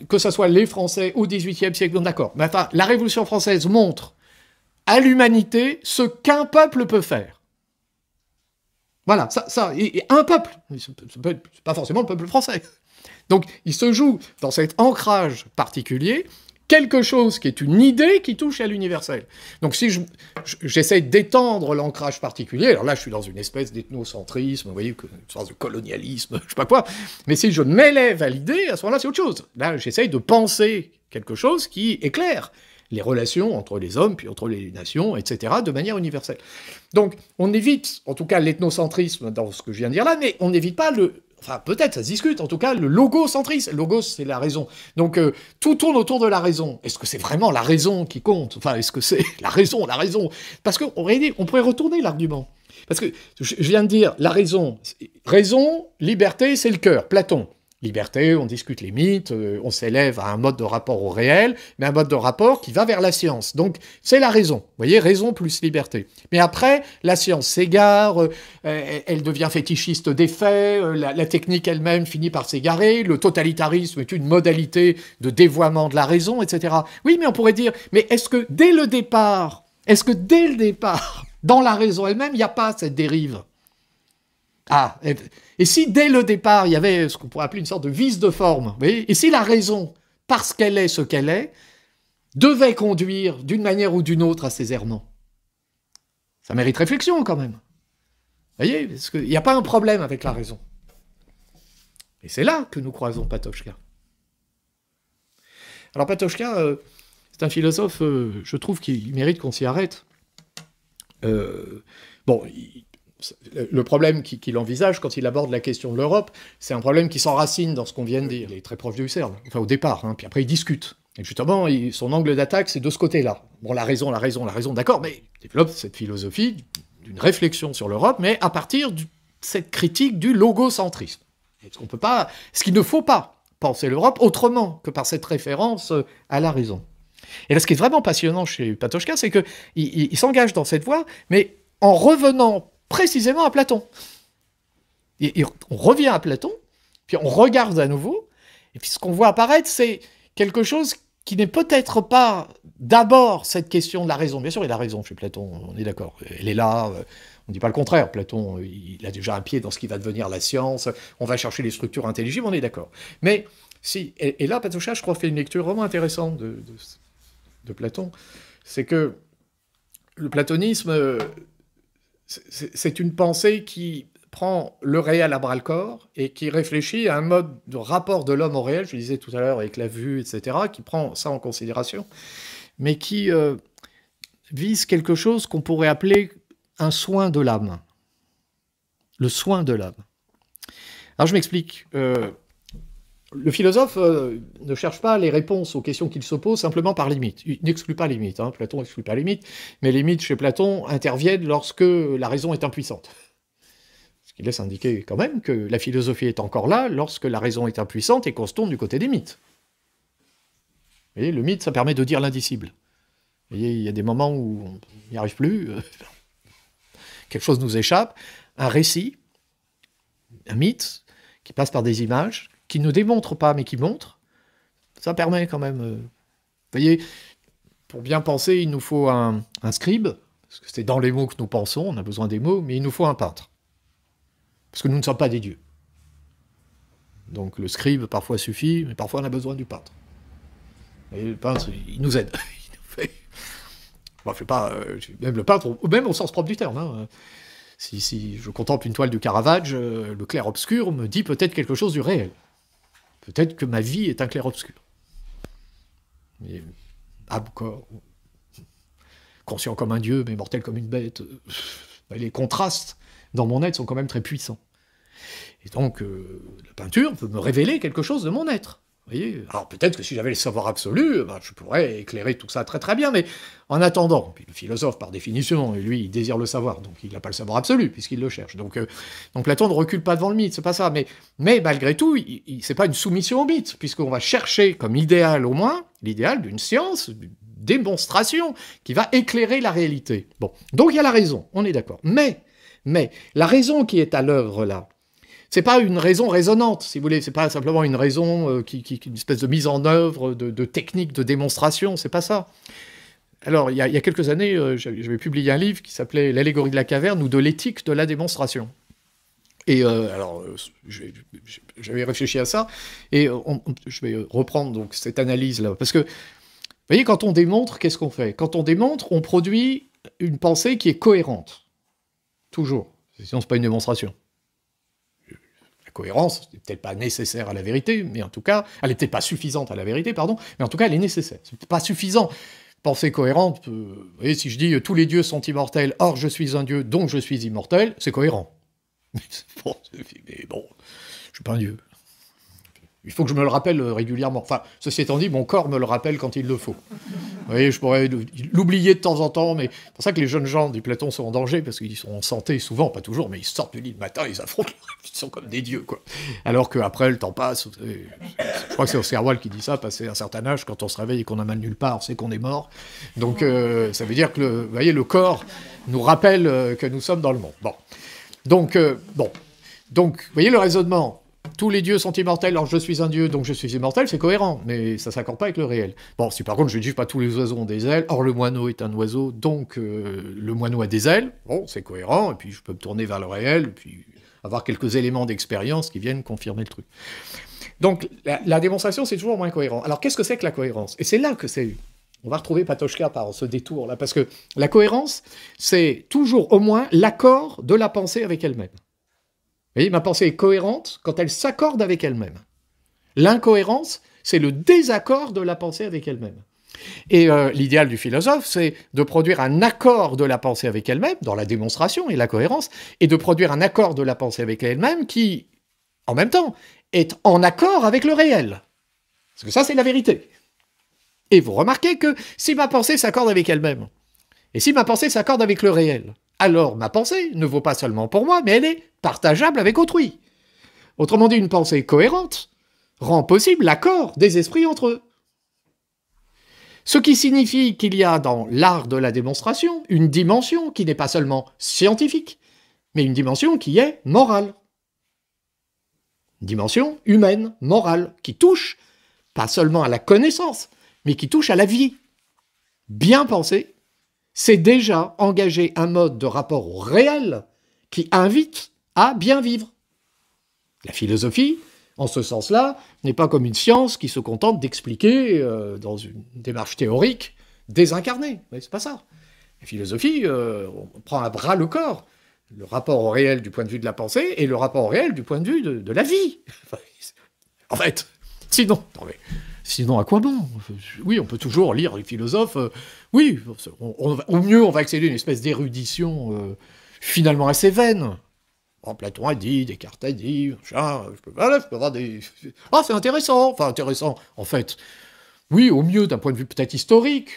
que ce soit les Français au XVIIIe siècle, d'accord. la Révolution française montre à l'humanité ce qu'un peuple peut faire. Voilà, ça, ça et, un peuple, n'est pas forcément le peuple français. Donc, il se joue dans cet ancrage particulier quelque chose qui est une idée qui touche à l'universel. Donc si j'essaie d'étendre l'ancrage particulier, alors là je suis dans une espèce d'ethnocentrisme, vous voyez, une sorte de colonialisme, je sais pas quoi, mais si je m'élève à l'idée, à ce moment-là c'est autre chose. Là j'essaie de penser quelque chose qui éclaire les relations entre les hommes, puis entre les nations, etc., de manière universelle. Donc on évite, en tout cas l'ethnocentrisme dans ce que je viens de dire là, mais on n'évite pas le, Enfin, peut-être, ça se discute. En tout cas, le logo centriste. logo, c'est la raison. Donc, euh, tout tourne autour de la raison. Est-ce que c'est vraiment la raison qui compte Enfin, est-ce que c'est la raison, la raison Parce qu'on on pourrait retourner l'argument. Parce que je viens de dire, la raison, raison, liberté, c'est le cœur, Platon. Liberté, on discute les mythes, euh, on s'élève à un mode de rapport au réel, mais un mode de rapport qui va vers la science. Donc c'est la raison, vous voyez, raison plus liberté. Mais après, la science s'égare, euh, elle devient fétichiste des faits, euh, la, la, technique elle-même finit par s'égarer, le totalitarisme est une modalité de dévoiement de la raison, etc. Oui, mais on pourrait dire, mais est-ce que dès le départ, est-ce que dès le départ, dans la raison elle-même, il n'y a pas cette dérive ah, et, si dès le départ, il y avait ce qu'on pourrait appeler une sorte de vice de forme, voyez et si la raison, parce qu'elle est ce qu'elle est, devait conduire d'une manière ou d'une autre à ces errements Ça mérite réflexion quand même. Vous voyez, parce qu'il n'y a pas un problème avec la raison. Et c'est là que nous croisons Patochka. Alors Patochka, euh, c'est un philosophe, euh, je trouve qu'il mérite qu'on s'y arrête. Euh, bon, il, le problème qu'il envisage quand il aborde la question de l'Europe, c'est un problème qui s'enracine dans ce qu'on vient de dire. Il est très proche de Husserl, enfin au départ, hein. puis après il discute. Et justement, son angle d'attaque, c'est de ce côté-là. Bon, la raison, la raison, la raison, d'accord, mais il développe cette philosophie d'une réflexion sur l'Europe, mais à partir de cette critique du logocentrisme. Est ce qu'on peut pas, ce qu'il ne faut pas penser l'Europe autrement que par cette référence euh, à la raison. Et là, ce qui est vraiment passionnant chez Patochka, c'est qu'il s'engage dans cette voie, mais en revenant précisément à Platon. on revient à Platon, puis on regarde à nouveau, et puis ce qu'on voit apparaître, c'est quelque chose qui n'est peut-être pas d'abord cette question de la raison. Bien sûr, il a raison chez Platon, on est d'accord. Elle est là, euh, on ne dit pas le contraire. Platon, il a déjà un pied dans ce qui va devenir la science. On va chercher les structures intelligibles, on est d'accord. Mais si, et, là, Patoucha, je crois, fait une lecture vraiment intéressante de Platon. C'est que le platonisme euh, c'est une pensée qui prend le réel à bras le corps et qui réfléchit à un mode de rapport de l'homme au réel, je le disais tout à l'heure avec la vue, etc., qui prend ça en considération, mais qui euh, vise quelque chose qu'on pourrait appeler un soin de l'âme. Le soin de l'âme. Alors je m'explique. Euh, le philosophe euh, ne cherche pas les réponses aux questions qu'il se pose simplement par limite. Il n'exclut pas les mythes, hein. Platon n'exclut pas les mythes, mais les mythes chez Platon interviennent lorsque la raison est impuissante. Ce qui laisse indiquer quand même que la philosophie est encore là lorsque la raison est impuissante et qu'on se tourne du côté des mythes. Vous le mythe, ça permet de dire l'indicible. il y a des moments où on n'y arrive plus, euh, quelque chose nous échappe. Un récit, un mythe, qui passe par des images, qui ne démontre pas, mais qui montre, ça permet quand même. Euh, vous voyez, pour bien penser, il nous faut un, scribe, parce que c'est dans les mots que nous pensons, on a besoin des mots, mais il nous faut un peintre. Parce que nous ne sommes pas des dieux. Donc le scribe parfois suffit, mais parfois on a besoin du peintre. Et le peintre, il nous aide. il nous fait... pas, euh, même le peintre, même au sens propre du terme. Hein. Si, je contemple une toile du Caravage, euh, le clair-obscur me dit peut-être quelque chose du réel. Peut-être que ma vie est un clair-obscur. Mais conscient comme un dieu, mais mortel comme une bête, euh, les contrastes dans mon être sont quand même très puissants. Et donc, euh, la peinture peut me révéler quelque chose de mon être. Alors peut-être que si j'avais le savoir absolu, ben, je pourrais éclairer tout ça très très bien, mais en attendant, le philosophe par définition, lui, il désire le savoir, donc il n'a pas le savoir absolu puisqu'il le cherche. Donc, euh, donc Platon ne recule pas devant le mythe, c'est pas ça. Mais, mais malgré tout, ce n'est pas une soumission au mythe, puisqu'on va chercher comme idéal au moins, l'idéal d'une science, d'une démonstration qui va éclairer la réalité. Bon, donc il y a la raison, on est d'accord. Mais, mais la raison qui est à l'œuvre là, c'est pas une raison raisonnante, si vous voulez. C'est pas simplement une raison euh, qui, une espèce de mise en œuvre de, technique de démonstration. C'est pas ça. Alors, il y, a, quelques années, euh, j'avais publié un livre qui s'appelait L'allégorie de la caverne ou de l'éthique de la démonstration. Et euh, alors, j'avais réfléchi à ça, et je vais reprendre donc cette analyse-là. Parce que, vous voyez, quand on démontre, qu'est-ce qu'on fait Quand on démontre, on produit une pensée qui est cohérente. Toujours. Sinon, ce n'est pas une démonstration cohérence, c'est peut-être pas nécessaire à la vérité, mais en tout cas, elle n'est peut-être pas suffisante à la vérité, pardon, mais en tout cas, elle est nécessaire. C'est pas suffisant. Pensée cohérente, euh, si je dis euh, tous les dieux sont immortels, or je suis un dieu, donc je suis immortel, c'est cohérent. mais bon, je suis pas un dieu. Il faut que je me le rappelle euh, régulièrement. Enfin, ceci étant dit, mon corps me le rappelle quand il le faut. Vous voyez, je pourrais l'oublier de temps en temps, mais c'est pour ça que les jeunes gens du Platon sont en danger, parce qu'ils sont en santé souvent, pas toujours, mais ils sortent du lit le matin, ils affrontent, ils sont comme des dieux, quoi. Alors qu'après, le temps passe. Je crois que c'est Oscar qui dit ça, passé un certain âge, quand on se réveille et qu'on a mal nulle part, on sait qu'on est mort. Donc, euh, ça veut dire que, le, vous voyez, le corps nous rappelle euh, que nous sommes dans le monde. Bon. Donc, bon. Donc, vous voyez le raisonnement tous les dieux sont immortels, alors je suis un dieu, donc je suis immortel, c'est cohérent, mais ça s'accorde pas avec le réel. Bon, si par contre je dis pas tous les oiseaux ont des ailes, or le moineau est un oiseau, donc euh, le moineau a des ailes, bon, c'est cohérent, et puis je peux me tourner vers le réel, puis avoir quelques éléments d'expérience qui viennent confirmer le truc. Donc la, démonstration, c'est toujours moins cohérent. Alors qu'est-ce que c'est que la cohérence Et c'est là que c'est on va retrouver Patochka par ce détour-là, parce que la cohérence, c'est toujours au moins l'accord de la pensée avec elle-même voyez, ma pensée est cohérente quand elle s'accorde avec elle-même. L'incohérence, c'est le désaccord de la pensée avec elle-même. Et euh, l'idéal du philosophe, c'est de produire un accord de la pensée avec elle-même, dans la démonstration et la cohérence, et de produire un accord de la pensée avec elle-même qui, en même temps, est en accord avec le réel. Parce que ça, c'est la vérité. Et vous remarquez que si ma pensée s'accorde avec elle-même, et si ma pensée s'accorde avec le réel, alors ma pensée ne vaut pas seulement pour moi, mais elle est partageable avec autrui. Autrement dit, une pensée cohérente rend possible l'accord des esprits entre eux. Ce qui signifie qu'il y a dans l'art de la démonstration une dimension qui n'est pas seulement scientifique, mais une dimension qui est morale. Une dimension humaine, morale, qui touche pas seulement à la connaissance, mais qui touche à la vie. Bien penser c'est déjà engager un mode de rapport au réel qui invite à bien vivre. La philosophie, en ce sens-là, n'est pas comme une science qui se contente d'expliquer euh, dans une démarche théorique désincarnée. c'est pas ça. La philosophie, euh, on prend à bras le corps le rapport au réel du point de vue de la pensée et le rapport au réel du point de vue de, la vie. en fait, sinon, Sinon, à quoi bon Oui, on peut toujours lire les philosophes. Euh, oui, au mieux, on va accéder à une espèce d'érudition euh, finalement assez vaine. Platon a dit, Descartes a dit, je peux, je peux des... Ah, c'est intéressant Enfin, intéressant, en fait. Oui, au mieux, d'un point de vue peut-être historique,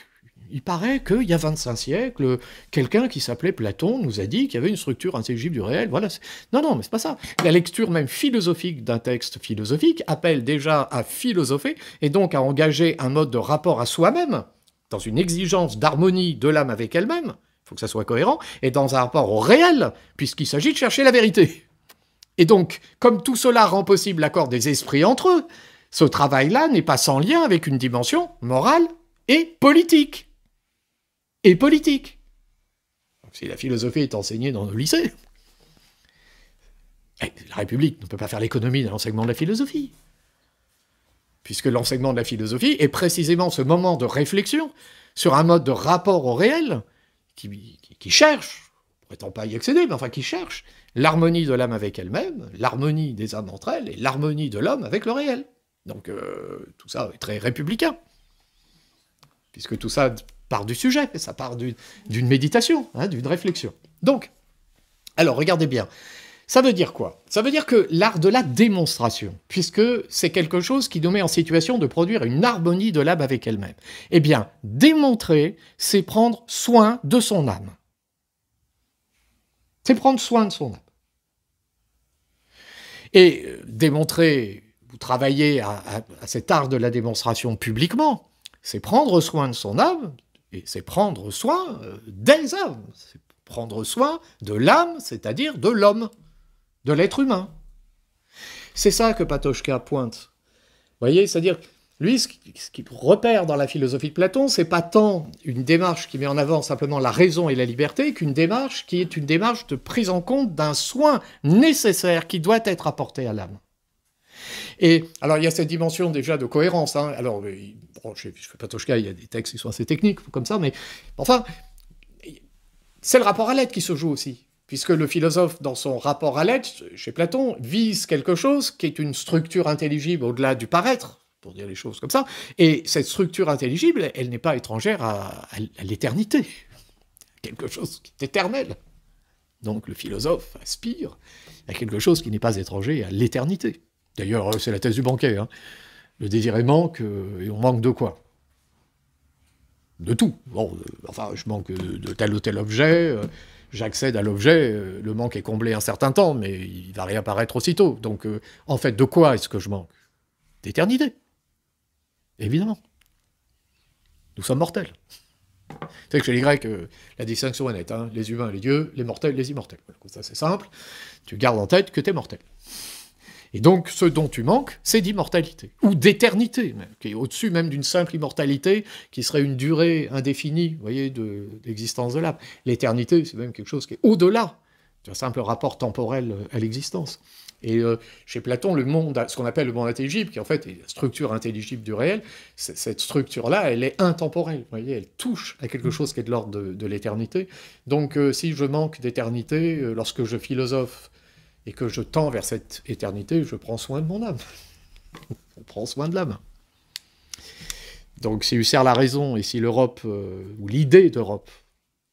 il paraît qu'il y a 25 siècles, quelqu'un qui s'appelait Platon nous a dit qu'il y avait une structure intelligible du réel. Voilà. Non, non, mais c'est pas ça. La lecture même philosophique d'un texte philosophique appelle déjà à philosopher et donc à engager un mode de rapport à soi-même dans une exigence d'harmonie de l'âme avec elle-même. Il faut que ça soit cohérent et dans un rapport au réel, puisqu'il s'agit de chercher la vérité. Et donc, comme tout cela rend possible l'accord des esprits entre eux, ce travail-là n'est pas sans lien avec une dimension morale et politique et politique. si la philosophie est enseignée dans nos lycées, eh, la République ne peut pas faire l'économie de l'enseignement de la philosophie. Puisque l'enseignement de la philosophie est précisément ce moment de réflexion sur un mode de rapport au réel qui, cherche, on prétend pas y accéder, mais enfin qui cherche l'harmonie de l'âme avec elle-même, l'harmonie des âmes entre elles et l'harmonie de l'homme avec le réel. Donc euh, tout ça est très républicain. Puisque tout ça part du sujet, ça part d'une méditation, hein, d'une réflexion. Donc, alors regardez bien. Ça veut dire quoi Ça veut dire que l'art de la démonstration, puisque c'est quelque chose qui nous met en situation de produire une harmonie de l'âme avec elle-même. Eh bien, démontrer, c'est prendre soin de son âme. C'est prendre soin de son âme. Et euh, démontrer ou travailler à cet art de la démonstration publiquement, c'est prendre soin de son âme, et c'est prendre soin euh, des hommes, c'est prendre soin de l'âme, c'est-à-dire de l'homme, de l'être humain. C'est ça que Patochka pointe. Vous voyez, c'est-à-dire, lui, ce qu'il repère dans la philosophie de Platon, c'est pas tant une démarche qui met en avant simplement la raison et la liberté, qu'une démarche qui est une démarche de prise en compte d'un soin nécessaire qui doit être apporté à l'âme. Et alors, il y a cette dimension déjà de cohérence. Hein. Alors, je ne fais pas Toshka, il y a des textes qui sont assez techniques, comme ça, mais enfin, c'est le rapport à l'être qui se joue aussi. Puisque le philosophe, dans son rapport à l'être, chez Platon, vise quelque chose qui est une structure intelligible au-delà du paraître, pour dire les choses comme ça. Et cette structure intelligible, elle n'est pas étrangère à l'éternité. Quelque chose qui est éternel. Donc le philosophe aspire à quelque chose qui n'est pas étranger à l'éternité. D'ailleurs, euh, c'est la thèse du banquet. Hein. Le désir est manque, euh, et on manque de quoi De tout. Bon, euh, enfin, je manque de, tel ou tel objet, j'accède à l'objet, le manque est comblé un certain temps, mais il va réapparaître aussitôt. Donc, en fait, de quoi est-ce que je manque D'éternité. Évidemment. Nous sommes mortels. C'est que chez les Grecs, la distinction est nette. Hein. les humains, les dieux, les mortels, les immortels. ça, c'est simple. Tu gardes en tête que tu es mortel. Et donc, ce dont tu manques, c'est d'immortalité, ou d'éternité, qui est au-dessus même d'une simple immortalité, qui serait une durée indéfinie, vous voyez, de l'existence de l'âme. L'éternité, c'est même quelque chose qui est au-delà d'un simple rapport temporel euh, à l'existence. Et euh, chez Platon, le monde, ce qu'on appelle le monde intelligible, qui en fait est la structure intelligible du réel, cette structure-là, elle est intemporelle. Vous voyez, elle touche à quelque chose qui est de l'ordre de, l'éternité. Donc, euh, si je manque d'éternité, lorsque je philosophe et que je tends vers cette éternité, je prends soin de mon âme. On prend soin de l'âme. Donc si Husserl la raison et si l'Europe, euh, ou l'idée d'Europe,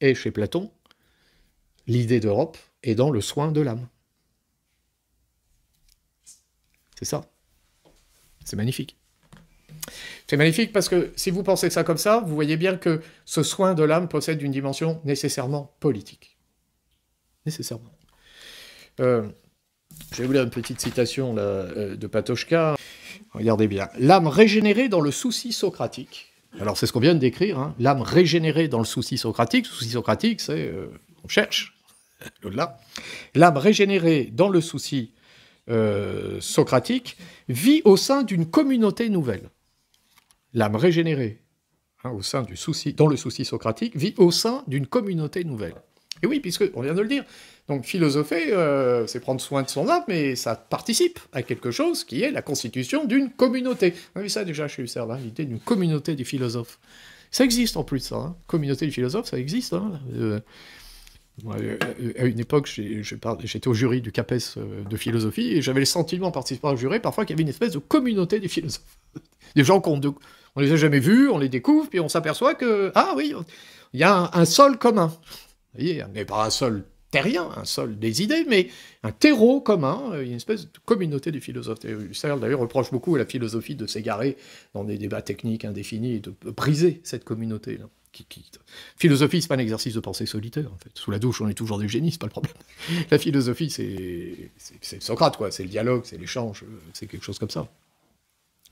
est chez Platon, l'idée d'Europe est dans le soin de l'âme. C'est ça. C'est magnifique. C'est magnifique parce que si vous pensez ça comme ça, vous voyez bien que ce soin de l'âme possède une dimension nécessairement politique. Nécessairement. Euh, je vais vous lire une petite citation là, euh, de Patochka. Regardez bien. L'âme régénérée dans le souci socratique. Alors c'est ce qu'on vient de décrire, hein. l'âme régénérée dans le souci socratique. Le souci socratique, c'est euh, on cherche l'au-delà. L'âme régénérée dans le souci euh, socratique vit au sein d'une communauté nouvelle. L'âme régénérée hein, au sein du souci, dans le souci socratique vit au sein d'une communauté nouvelle. Et oui, puisque on vient de le dire, donc philosopher, euh, c'est prendre soin de son âme, mais ça participe à quelque chose qui est la constitution d'une communauté. On a vu ça déjà chez Husserl, hein, l'idée d'une communauté des philosophes. Ça existe en plus, ça. Hein. Communauté des philosophes, ça existe. Hein. Euh, euh, à une époque, j'étais au jury du CAPES de philosophie et j'avais le sentiment, en participant au jury, parfois qu'il y avait une espèce de communauté des philosophes. Des gens qu'on ne les a jamais vus, on les découvre, puis on s'aperçoit que, ah oui, il y a un, sol commun. Vous voyez, mais pas un sol terrien, un sol des idées, mais un terreau commun, euh, une espèce de communauté des philosophes. Husserl, euh, d'ailleurs, reproche beaucoup à la philosophie de s'égarer dans des débats techniques indéfinis et de briser cette communauté. Là. Qui, Philosophie, c'est pas un exercice de pensée solitaire, en fait. Sous la douche, on est toujours des génies, c'est pas le problème. La philosophie, c'est Socrate, quoi. C'est le dialogue, c'est l'échange, euh, c'est quelque chose comme ça.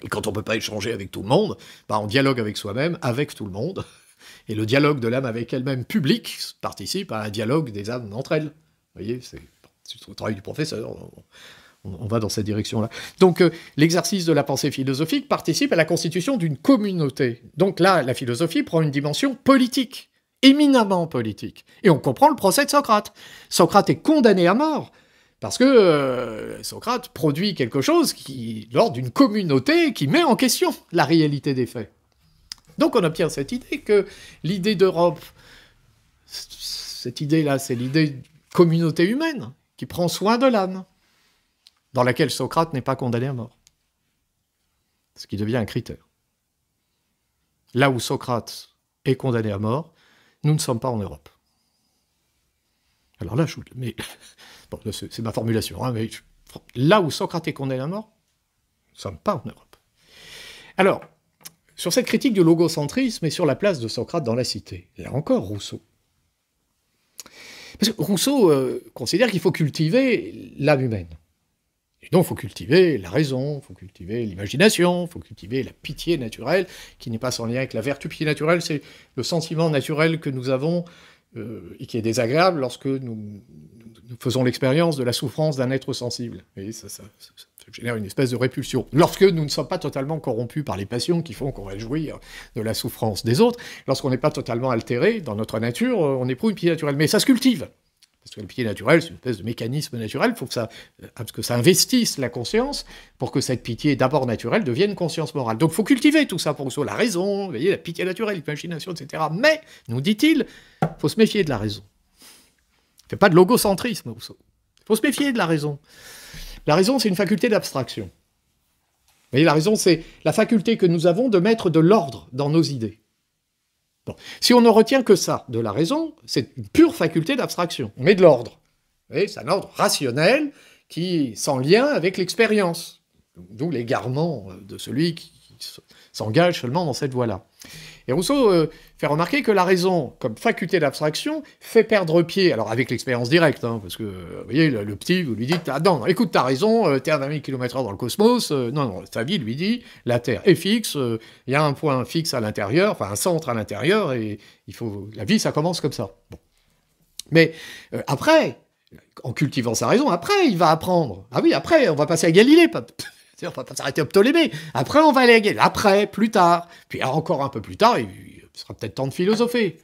Et quand on peut pas échanger avec tout le monde, bah, on dialogue avec soi-même, avec tout le monde, et le dialogue de l'âme avec elle-même publique participe à un dialogue des âmes entre elles. Vous voyez, c'est le travail du professeur. On, va dans cette direction-là. Donc, euh, l'exercice de la pensée philosophique participe à la constitution d'une communauté. Donc là, la philosophie prend une dimension politique, éminemment politique. Et on comprend le procès de Socrate. Socrate est condamné à mort parce que euh, Socrate produit quelque chose qui, lors d'une communauté qui met en question la réalité des faits. Donc on obtient cette idée que l'idée d'Europe, cette idée-là, c'est l'idée de communauté humaine qui prend soin de l'âme, dans laquelle Socrate n'est pas condamné à mort. Ce qui devient un critère. Là où Socrate est condamné à mort, nous ne sommes pas en Europe. Alors là, je, mais bon, c'est ma formulation, hein, mais là où Socrate est condamné à mort, nous ne sommes pas en Europe. Alors, sur cette critique de logocentrisme et sur la place de Socrate dans la cité. Là encore, Rousseau. Parce que Rousseau euh, considère qu'il faut cultiver l'âme humaine. Et donc, il faut cultiver la raison, il faut cultiver l'imagination, il faut cultiver la pitié naturelle, qui n'est pas sans lien avec la vertu. Pitié naturelle, c'est le sentiment naturel que nous avons euh, et qui est désagréable lorsque nous, faisons l'expérience de la souffrance d'un être sensible. Vous voyez, ça, génère une espèce de répulsion. Lorsque nous ne sommes pas totalement corrompus par les passions qui font qu'on va jouir de la souffrance des autres, lorsqu'on n'est pas totalement altéré dans notre nature, euh, on éprouve une pitié naturelle. Mais ça se cultive. Parce que la pitié naturelle, c'est une espèce de mécanisme naturel pour que ça, euh, que ça investisse la conscience, pour que cette pitié d'abord naturelle devienne conscience morale. Donc il faut cultiver tout ça pour que la raison, la pitié naturelle, l'imagination, etc. Mais, nous dit-il, faut se méfier de la raison. Il fait pas de logocentrisme, Rousseau. Il faut se méfier de la raison. La raison, c'est une faculté d'abstraction. la raison, c'est la faculté que nous avons de mettre de l'ordre dans nos idées. Si on ne retient que ça de la raison, c'est une pure faculté d'abstraction. On met de l'ordre. C'est un ordre rationnel qui sans lien avec l'expérience. D'où l'égarement de celui qui s'engage seulement dans cette voie-là. Et Rousseau euh, fait remarquer que la raison, comme faculté d'abstraction, fait perdre pied, alors avec l'expérience directe, hein, parce que, euh, vous voyez, le, petit, vous lui dites, ah non, écoute, ta raison, Terre euh, t'es à 20 000 km dans le cosmos, non, non, sa vie lui dit, la Terre est fixe, il y a un point fixe à l'intérieur, enfin un centre à l'intérieur, et il faut, la vie, ça commence comme ça. Mais après, en cultivant sa raison, après, il va apprendre. Ah oui, après, on va passer à Galilée, on va pas s'arrêter au Ptolémée. Après, on va aller Après, plus tard. Puis ah, encore un peu plus tard, il sera peut-être temps de philosopher.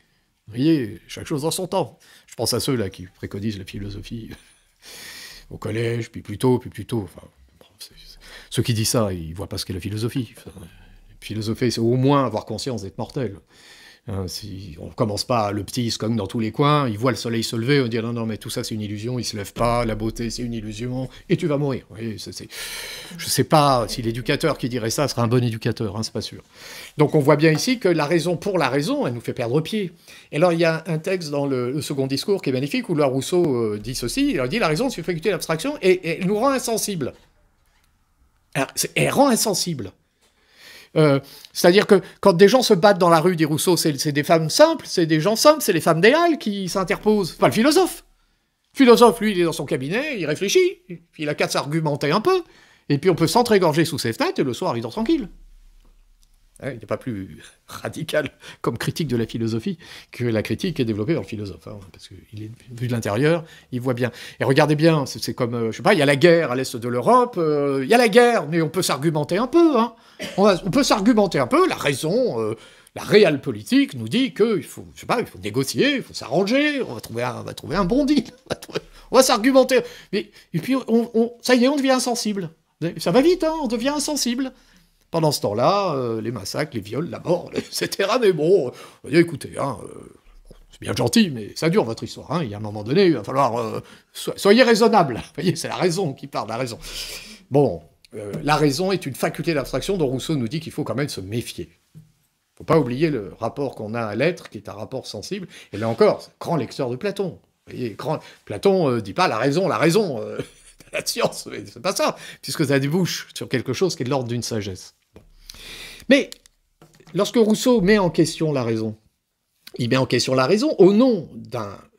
Vous voyez, chaque chose dans son temps. Je pense à ceux là qui préconisent la philosophie euh, au collège, puis plus tôt, puis plus tôt. Enfin, Ceux qui disent ça, ils voient pas ce qu'est la philosophie. philosopher, c'est au moins avoir conscience d'être mortel. On hein, si on commence pas, le petit il dans tous les coins, il voit le soleil se lever, on dit non, non, mais tout ça c'est une illusion, il se lève pas, la beauté c'est une illusion, et tu vas mourir. Oui, ne Je sais pas si l'éducateur qui dirait ça sera un bon éducateur, hein, c'est pas sûr. Donc on voit bien ici que la raison pour la raison, elle nous fait perdre pied. Et alors il y a un texte dans le, second discours qui est magnifique où le Rousseau euh, dit ceci, il dit la raison c'est une faculté l'abstraction et, et elle nous rend insensible. elle rend insensible. Euh, c'est-à-dire que quand des gens se battent dans la rue, dit Rousseau, c'est des femmes simples, c'est des gens simples, c'est les femmes des Halles qui s'interposent. pas le philosophe. Le philosophe, lui, il est dans son cabinet, il réfléchit, il a qu'à s'argumenter un peu, et puis on peut s'entrégorger sous ses fenêtres, et le soir, il dort tranquille. Hein, il n'est pas plus radical comme critique de la philosophie que la critique est développée par le philosophe. Hein, parce qu'il est vu de l'intérieur, il voit bien. Et regardez bien, c'est comme, euh, je sais pas, il y a la guerre à l'est de l'Europe, euh, il y a la guerre, mais on peut s'argumenter un peu. Hein. On, peut s'argumenter un peu, la raison. Euh, la réelle politique nous dit qu'il faut, je sais pas, il faut négocier, il faut s'arranger, on va trouver un, on va trouver un bon deal, on va, s'argumenter. Mais, et puis, ça y est, on devient insensible. Ça va vite, on devient insensible. Pendant ce temps-là, euh, les massacres, les viols, la mort, etc. Mais bon, euh, eh écoutez, hein, euh, c'est bien gentil, mais ça dure votre histoire. Hein. Il y a un moment donné, il va falloir... soyez raisonnable. Vous voyez, c'est la raison qui parle, la raison. Bon, la raison est une faculté d'abstraction dont Rousseau nous dit qu'il faut quand même se méfier Il ne faut pas oublier le rapport qu'on a à l'être, qui est un rapport sensible. Et là encore, grand lecteur de Platon. Vous voyez, grand... Platon ne dit pas la raison, la raison, la science, c'est pas ça, puisque ça débouche sur quelque chose qui est de l'ordre d'une sagesse. Mais lorsque Rousseau met en question la raison, il met en question la raison au nom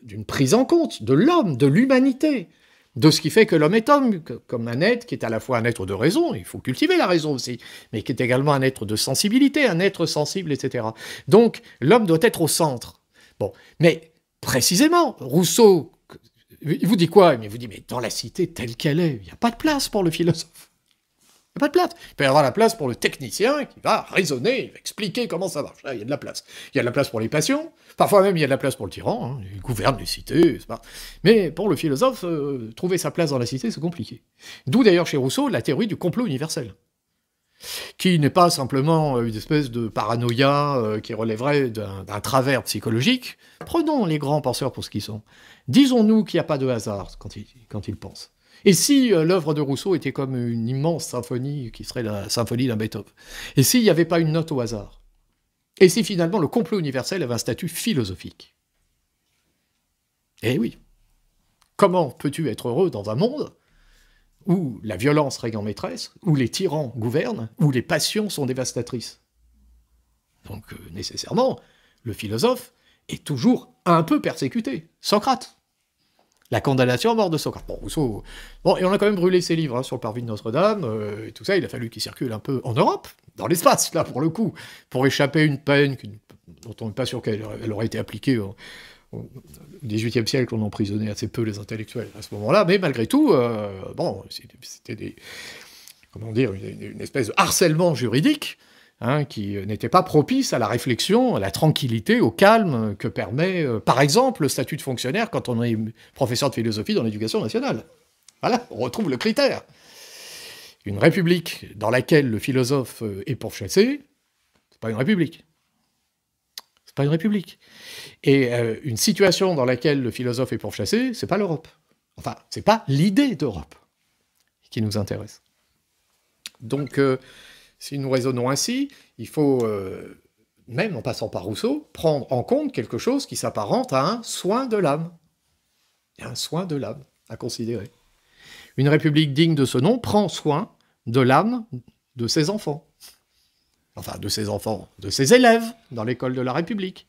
d'une prise en compte de l'homme, de l'humanité, de ce qui fait que l'homme est homme, comme un être qui est à la fois un être de raison, il faut cultiver la raison aussi, mais qui est également un être de sensibilité, un être sensible, etc. Donc l'homme doit être au centre. Bon, mais précisément, Rousseau, il vous dit quoi Il vous dit, mais dans la cité telle qu'elle est, il n'y a pas de place pour le philosophe. Il n'y a pas de place. Il peut y avoir la place pour le technicien qui va raisonner, il va expliquer comment ça marche. Là, il y a de la place. Il y a de la place pour les passions. Parfois même, il y a de la place pour le tyran. Hein. Il gouverne les cités. Mais pour le philosophe, euh, trouver sa place dans la cité, c'est compliqué. D'où d'ailleurs chez Rousseau la théorie du complot universel qui n'est pas simplement euh, une espèce de paranoïa euh, qui relèverait d'un travers psychologique. Prenons les grands penseurs pour ce qu'ils sont. Disons-nous qu'il n'y a pas de hasard quand quand ils pensent. Et si euh, l'œuvre de Rousseau était comme une immense symphonie qui serait la symphonie d'un Beethoven Et s'il n'y avait pas une note au hasard Et si finalement le complot universel avait un statut philosophique Eh oui. Comment peux-tu être heureux dans un monde où la violence règne en maîtresse, où les tyrans gouvernent, où les passions sont dévastatrices Donc euh, nécessairement, le philosophe est toujours un peu persécuté. Socrate, la condamnation à mort de Socrate. Bon, Rousseau. Bon, et on a quand même brûlé ses livres hein, sur le parvis de Notre-Dame, euh, et tout ça, il a fallu qu'il circule un peu en Europe, dans l'espace, là, pour le coup, pour échapper à une peine dont on n'est pas sûr qu'elle aurait été appliquée. au au XVIIIe siècle, on emprisonnait assez peu les intellectuels à ce moment-là, mais malgré tout, euh, bon, c'était des, comment dire, une, espèce de harcèlement juridique Hein, qui euh, n'était pas propice à la réflexion, à la tranquillité, au calme que permet, euh, par exemple, le statut de fonctionnaire quand on est professeur de philosophie dans l'éducation nationale. Voilà, on retrouve le critère. Une république dans laquelle le philosophe euh, est pourchassé, c'est pas une république. C'est pas une république. Et une situation dans laquelle le philosophe est pourchassé, c'est pas l'Europe. Enfin, c'est pas l'idée d'Europe qui nous intéresse. Donc, si nous raisonnons ainsi, il faut, euh, même en passant par Rousseau, prendre en compte quelque chose qui s'apparente à un soin de l'âme. Un soin de l'âme à considérer. Une république digne de ce nom prend soin de l'âme de ses enfants. Enfin, de ses enfants, de ses élèves dans l'école de la République.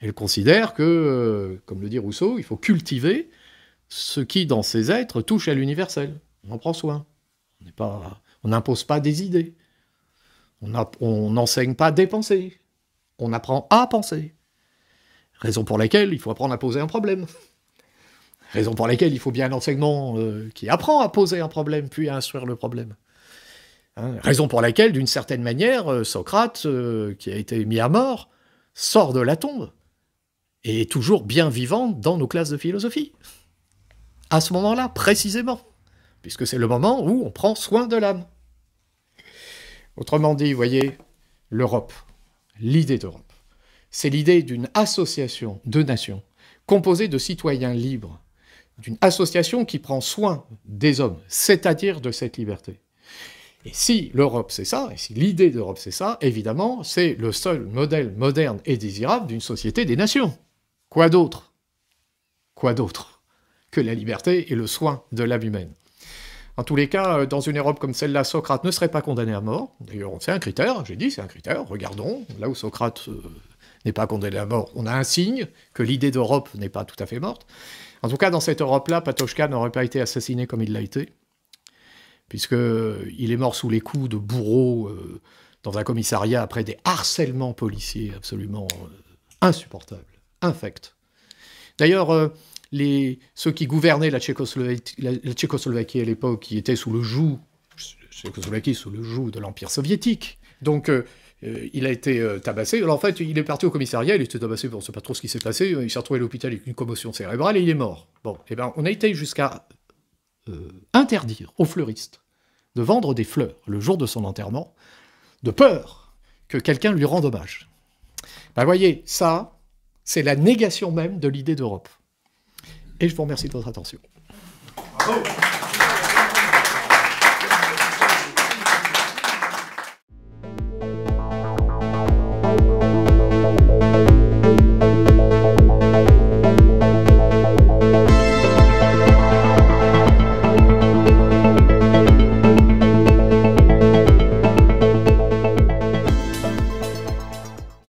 Elle considère que, euh, comme le dit Rousseau, il faut cultiver ce qui, dans ses êtres, touche à l'universel. On en prend soin. On n'impose pas des idées. On n'enseigne pas à dépenser. On apprend à penser. Raison pour laquelle il faut apprendre à poser un problème. Raison pour laquelle il faut bien un enseignement euh, qui apprend à poser un problème, puis à instruire le problème. Hein, raison pour laquelle, d'une certaine manière, euh, Socrate, euh, qui a été mis à mort, sort de la tombe et est toujours bien vivant dans nos classes de philosophie. À ce moment-là, précisément, puisque c'est le moment où on prend soin de l'âme. Autrement dit, vous voyez, l'Europe, l'idée d'Europe, c'est l'idée d'une association de nations composée de citoyens libres, d'une association qui prend soin des hommes, c'est-à-dire de cette liberté. Et si l'Europe c'est ça, et si l'idée d'Europe c'est ça, évidemment, c'est le seul modèle moderne et désirable d'une société des nations. Quoi d'autre Quoi d'autre que la liberté et le soin de l'âme humaine en tous les cas, euh, dans une Europe comme celle-là, Socrate ne serait pas condamné à mort. D'ailleurs, c'est un critère, j'ai dit, c'est un critère. Regardons, là où Socrate euh, n'est pas condamné à mort, on a un signe que l'idée d'Europe n'est pas tout à fait morte. En tout cas, dans cette Europe-là, Patochka n'aurait pas été assassiné comme il l'a été, puisqu'il euh, est mort sous les coups de bourreaux dans un commissariat après des harcèlements policiers absolument insupportables, infects. D'ailleurs, ceux qui gouvernaient la Tchécoslovaquie, la, à l'époque, qui étaient sous le joug, sous le joug de l'Empire soviétique. Donc, euh, euh, il a été euh, tabassé. Alors, en fait, il est parti au commissariat, il était tabassé, on ne sait pas trop ce qui s'est passé. Il s'est retrouvé à l'hôpital avec une commotion cérébrale et il est mort. Bon, eh ben, on a été jusqu'à interdire aux fleuristes de vendre des fleurs le jour de son enterrement, de peur que quelqu'un lui rende hommage. Ben, voyez, ça, c'est la négation même de l'idée d'Europe. Et je vous remercie de votre attention.